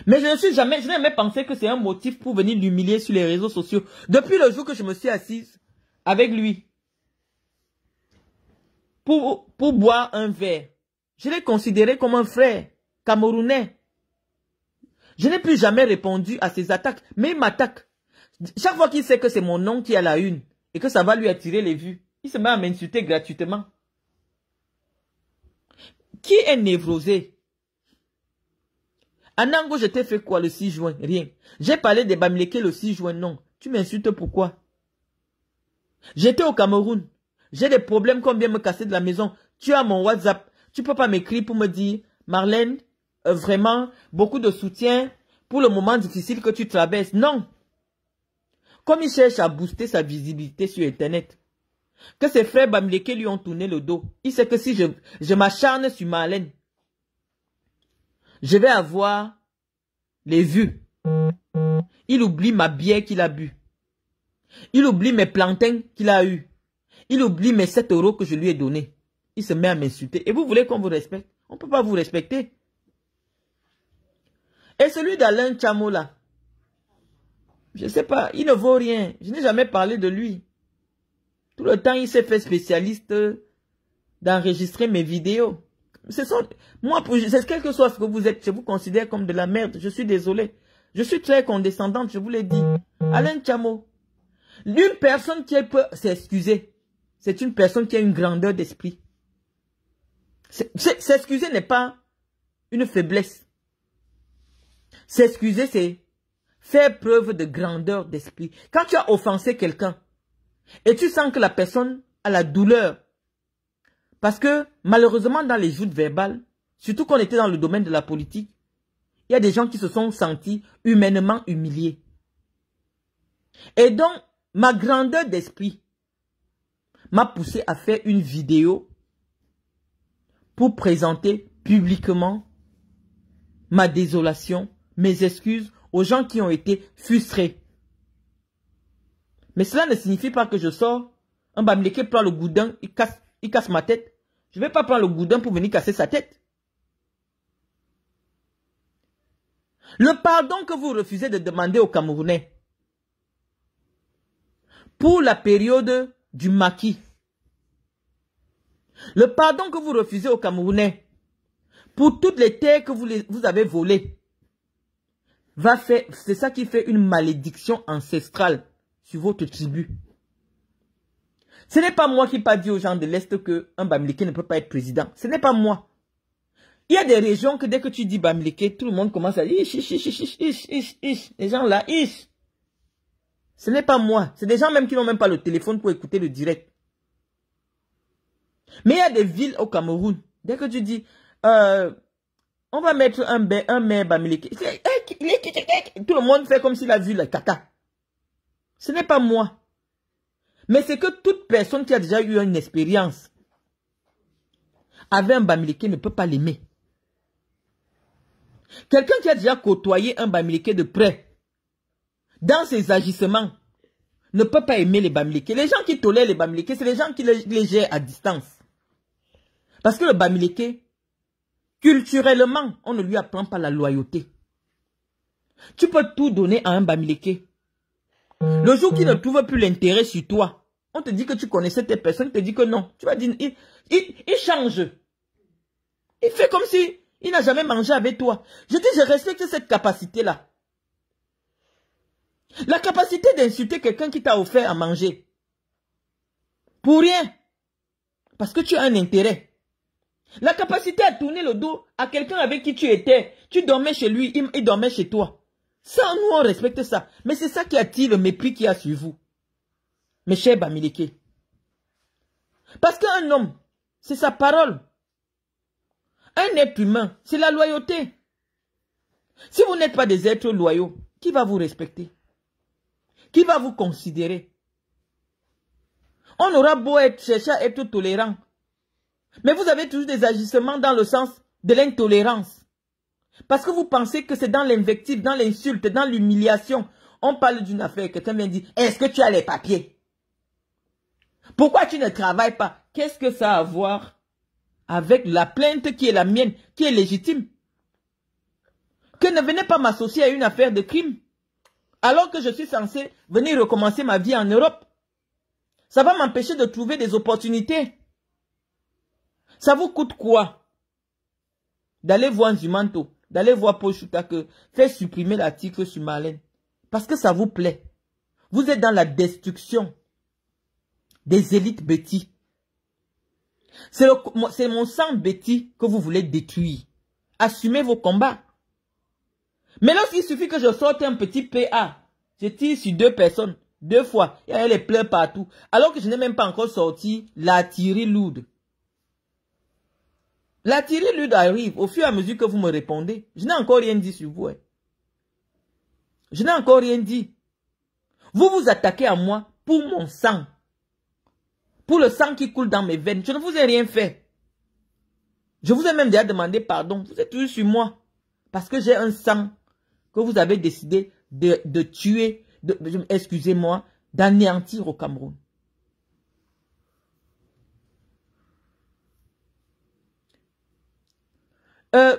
Mais je ne suis jamais, je n'ai jamais pensé que c'est un motif pour venir l'humilier sur les réseaux sociaux. Depuis le jour que je me suis assise avec lui pour, pour boire un verre, je l'ai considéré comme un frère camerounais. Je n'ai plus jamais répondu à ses attaques, mais il m'attaque. Chaque fois qu'il sait que c'est mon nom qui a la une et que ça va lui attirer les vues, il se met à m'insulter gratuitement. Qui est névrosé Anango, je t'ai fait quoi le 6 juin Rien. J'ai parlé des Bamleke le 6 juin, non. Tu m'insultes pourquoi J'étais au Cameroun. J'ai des problèmes comme vient me casser de la maison. Tu as mon WhatsApp. Tu peux pas m'écrire pour me dire, Marlène, euh, vraiment, beaucoup de soutien pour le moment difficile que tu traverses. Non. Comme il cherche à booster sa visibilité sur Internet, que ses frères Bamileke lui ont tourné le dos, il sait que si je, m'acharne sur haleine, je vais avoir les vues. Il oublie ma bière qu'il a bu. Il oublie mes plantains qu'il a eus, Il oublie mes 7 euros que je lui ai donnés. Il se met à m'insulter. Et vous voulez qu'on vous respecte On ne peut pas vous respecter. Et celui d'Alain Chamola, je ne sais pas, il ne vaut rien. Je n'ai jamais parlé de lui. Tout le temps, il s'est fait spécialiste d'enregistrer mes vidéos. moi, c'est quel que soit ce que vous êtes, je vous considère comme de la merde. Je suis désolé. Je suis très condescendante, je vous l'ai dit. Alain Chamo. L'une personne qui peut s'excuser, c'est une personne qui a une grandeur d'esprit. S'excuser n'est pas une faiblesse. S'excuser, c'est Fais preuve de grandeur d'esprit. Quand tu as offensé quelqu'un et tu sens que la personne a la douleur, parce que malheureusement dans les joutes verbales, surtout qu'on était dans le domaine de la politique, il y a des gens qui se sont sentis humainement humiliés. Et donc, ma grandeur d'esprit m'a poussé à faire une vidéo pour présenter publiquement ma désolation, mes excuses aux gens qui ont été frustrés. Mais cela ne signifie pas que je sors, un qui prend le goudin, il casse, il casse ma tête. Je ne vais pas prendre le goudin pour venir casser sa tête. Le pardon que vous refusez de demander aux Camerounais pour la période du maquis. Le pardon que vous refusez aux Camerounais pour toutes les terres que vous, vous avez volées faire, c'est ça qui fait une malédiction ancestrale sur votre tribu. Ce n'est pas moi qui pas dit aux gens de l'Est qu'un un ne peut pas être président. Ce n'est pas moi. Il y a des régions que dès que tu dis Bamileke, tout le monde commence à dire ish, Les gens là, Ce n'est pas moi. C'est des gens même qui n'ont même pas le téléphone pour écouter le direct. Mais il y a des villes au Cameroun. Dès que tu dis, euh, on va mettre un, un maire Bamileke. Tout le monde fait comme s'il a vu le caca. Ce n'est pas moi. Mais c'est que toute personne qui a déjà eu une expérience avec un Bamiléké ne peut pas l'aimer. Quelqu'un qui a déjà côtoyé un Bamiléké de près, dans ses agissements, ne peut pas aimer les Bamiléke. Les gens qui tolèrent les Bamiléke, c'est les gens qui les, gèrent à distance. Parce que le Bamiléké, culturellement, on ne lui apprend pas la loyauté. Tu peux tout donner à un bamileke. Le jour qu'il ne mm. trouve plus l'intérêt sur toi, on te dit que tu connaissais tes personnes, il te dit que non. Tu vas dire, il, il, il change. Il fait comme si il n'a jamais mangé avec toi. Je dis, je respecte cette capacité-là. La capacité d'insulter quelqu'un qui t'a offert à manger. Pour rien. Parce que tu as un intérêt. La capacité à tourner le dos à quelqu'un avec qui tu étais. Tu dormais chez lui, il dormait chez toi. Ça, nous, on respecte ça. Mais c'est ça qui attire le mépris qui a sur vous. Mes chers Bamileke. Parce qu'un homme, c'est sa parole. Un être humain, c'est la loyauté. Si vous n'êtes pas des êtres loyaux, qui va vous respecter Qui va vous considérer On aura beau être, chercher à être tolérant. Mais vous avez toujours des agissements dans le sens de l'intolérance. Parce que vous pensez que c'est dans l'invective, dans l'insulte, dans l'humiliation. On parle d'une affaire, quelqu'un vient dire, est-ce que tu as les papiers Pourquoi tu ne travailles pas Qu'est-ce que ça a à voir avec la plainte qui est la mienne, qui est légitime Que ne venez pas m'associer à une affaire de crime, alors que je suis censé venir recommencer ma vie en Europe. Ça va m'empêcher de trouver des opportunités. Ça vous coûte quoi d'aller voir manteau? d'aller voir Pochuta que fait supprimer l'article sur Marlène. Parce que ça vous plaît. Vous êtes dans la destruction des élites bêtis. C'est mon sang bêtis que vous voulez détruire. Assumez vos combats. Mais lorsqu'il suffit que je sorte un petit PA, je tire sur deux personnes, deux fois, et elle est partout, alors que je n'ai même pas encore sorti la tirer lourde. La lui arrive au fur et à mesure que vous me répondez. Je n'ai encore rien dit sur vous. Hein. Je n'ai encore rien dit. Vous vous attaquez à moi pour mon sang. Pour le sang qui coule dans mes veines. Je ne vous ai rien fait. Je vous ai même déjà demandé pardon. Vous êtes toujours sur moi. Parce que j'ai un sang que vous avez décidé de, tuer, excusez-moi, d'anéantir au Cameroun. Euh,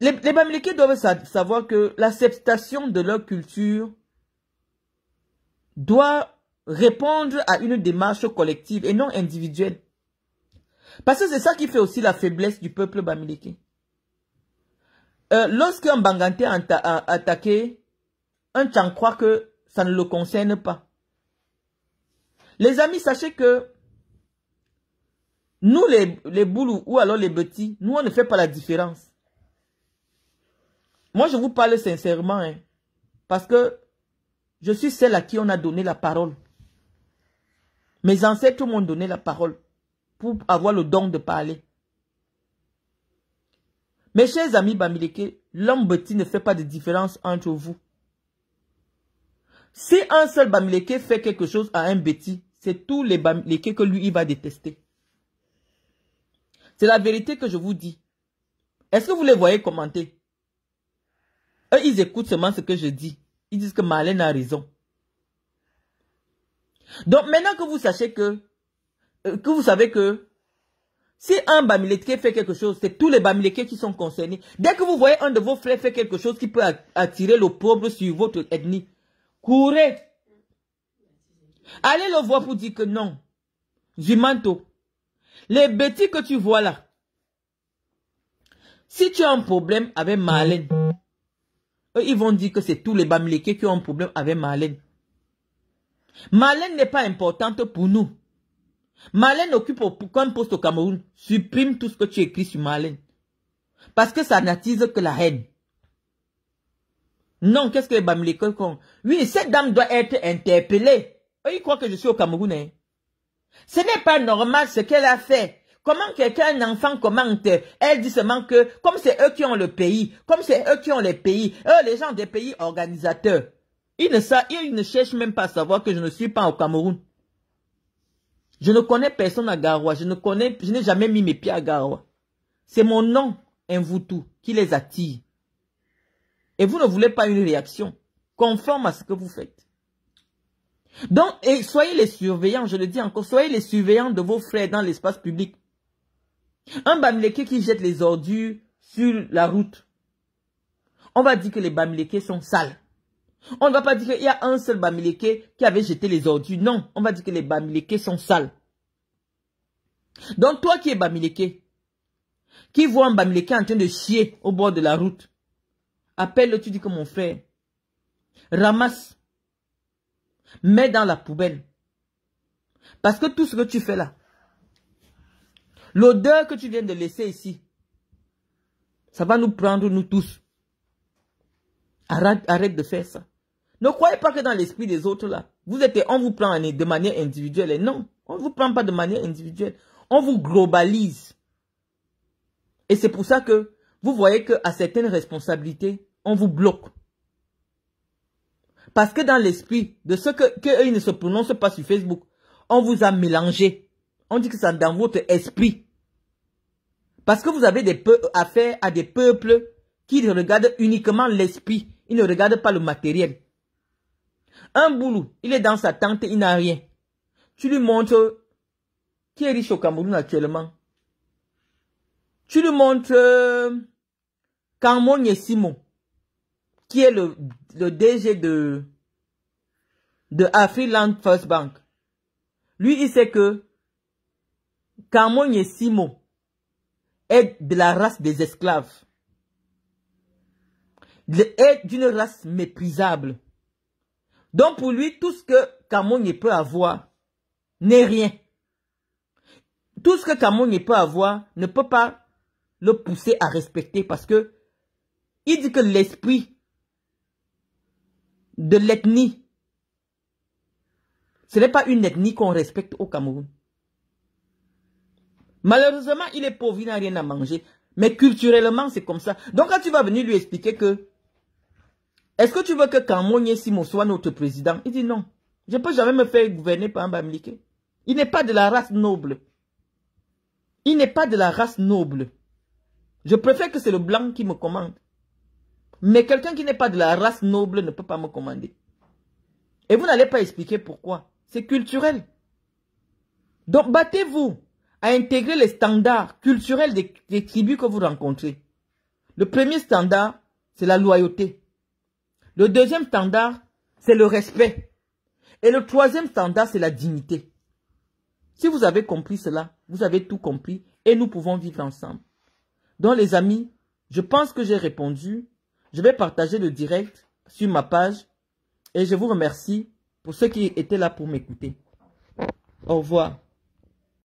les, les doivent savoir que l'acceptation de leur culture doit répondre à une démarche collective et non individuelle. Parce que c'est ça qui fait aussi la faiblesse du peuple Bamileke. Euh, lorsqu'un Banganté a attaqué, un Tchang croit que ça ne le concerne pas. Les amis, sachez que nous, les, boulous ou alors les petits, nous, on ne fait pas la différence. Moi, je vous parle sincèrement, hein, parce que je suis celle à qui on a donné la parole. Mes ancêtres m'ont donné la parole pour avoir le don de parler. Mes chers amis Bamileke, l'homme petit ne fait pas de différence entre vous. Si un seul Bamileke fait quelque chose à un petit, c'est tous les Bamileke que lui, il va détester. C'est la vérité que je vous dis. Est-ce que vous les voyez commenter Eux, ils écoutent seulement ce que je dis. Ils disent que Marlène a raison. Donc maintenant que vous sachez que, euh, que vous savez que si un Bamileke fait quelque chose, c'est tous les Bamileke qui sont concernés. Dès que vous voyez un de vos frères faire quelque chose qui peut attirer le pauvre sur votre ethnie, courez. Allez le voir pour dire que non. manteau. Les bêtises que tu vois là, si tu as un problème avec Marlène, eux, ils vont dire que c'est tous les Bamlékés qui ont un problème avec Marlène. Marlène n'est pas importante pour nous. Marlène occupe aucun poste au Cameroun. Supprime tout ce que tu écris sur Marlène. Parce que ça n'attise que la haine. Non, qu'est-ce que les Bamilékés font Oui, cette dame doit être interpellée. Eux, ils croient que je suis au Cameroun. Hein. Ce n'est pas normal ce qu'elle a fait. Comment quelqu'un, un enfant commente Elle dit seulement que, comme c'est eux qui ont le pays, comme c'est eux qui ont les pays, eux, les gens des pays organisateurs, ils ne, savent, ils ne cherchent même pas à savoir que je ne suis pas au Cameroun. Je ne connais personne à Garoua. Je ne connais, je n'ai jamais mis mes pieds à Garoua. C'est mon nom, voutou qui les attire. Et vous ne voulez pas une réaction conforme à ce que vous faites. Donc, et soyez les surveillants, je le dis encore, soyez les surveillants de vos frères dans l'espace public. Un Bamileke qui jette les ordures sur la route, on va dire que les Bamileke sont sales. On ne va pas dire qu'il y a un seul Bamileke qui avait jeté les ordures. Non, on va dire que les Bamileke sont sales. Donc, toi qui es Bamileke qui voit un Bamileke en train de chier au bord de la route, appelle-le, tu dis que mon frère, ramasse Mets dans la poubelle. Parce que tout ce que tu fais là, l'odeur que tu viens de laisser ici, ça va nous prendre, nous tous. Arrête, de faire ça. Ne croyez pas que dans l'esprit des autres là, vous êtes, on vous prend de manière individuelle. Et non, on ne vous prend pas de manière individuelle. On vous globalise. Et c'est pour ça que vous voyez qu'à certaines responsabilités, on vous bloque. Parce que dans l'esprit de ce que, ne se prononcent pas sur Facebook, on vous a mélangé. On dit que c'est dans votre esprit. Parce que vous avez des à des peuples qui regardent uniquement l'esprit. Ils ne regardent pas le matériel. Un boulot, il est dans sa tente, il n'a rien. Tu lui montres qui est riche au Cameroun actuellement. Tu lui montres euh, Carmon et Simon qui est le, DG de, de Afriland First Bank, lui, il sait que et Simon est de la race des esclaves. Il est d'une race méprisable. Donc pour lui, tout ce que Camogne peut avoir n'est rien. Tout ce que Camogne peut avoir ne peut pas le pousser à respecter parce que il dit que l'esprit de l'ethnie. Ce n'est pas une ethnie qu'on respecte au Cameroun. Malheureusement, il est pauvre, il n'a rien à manger. Mais culturellement, c'est comme ça. Donc, quand tu vas venir lui expliquer que, est-ce que tu veux que Kamonye Simo soit notre président Il dit non. Je ne peux jamais me faire gouverner par un Bamileke. Il n'est pas de la race noble. Il n'est pas de la race noble. Je préfère que c'est le blanc qui me commande. Mais quelqu'un qui n'est pas de la race noble ne peut pas me commander. Et vous n'allez pas expliquer pourquoi. C'est culturel. Donc battez-vous à intégrer les standards culturels des, tribus que vous rencontrez. Le premier standard, c'est la loyauté. Le deuxième standard, c'est le respect. Et le troisième standard, c'est la dignité. Si vous avez compris cela, vous avez tout compris et nous pouvons vivre ensemble. Donc les amis, je pense que j'ai répondu je vais partager le direct sur ma page et je vous remercie pour ceux qui étaient là pour m'écouter. Au revoir.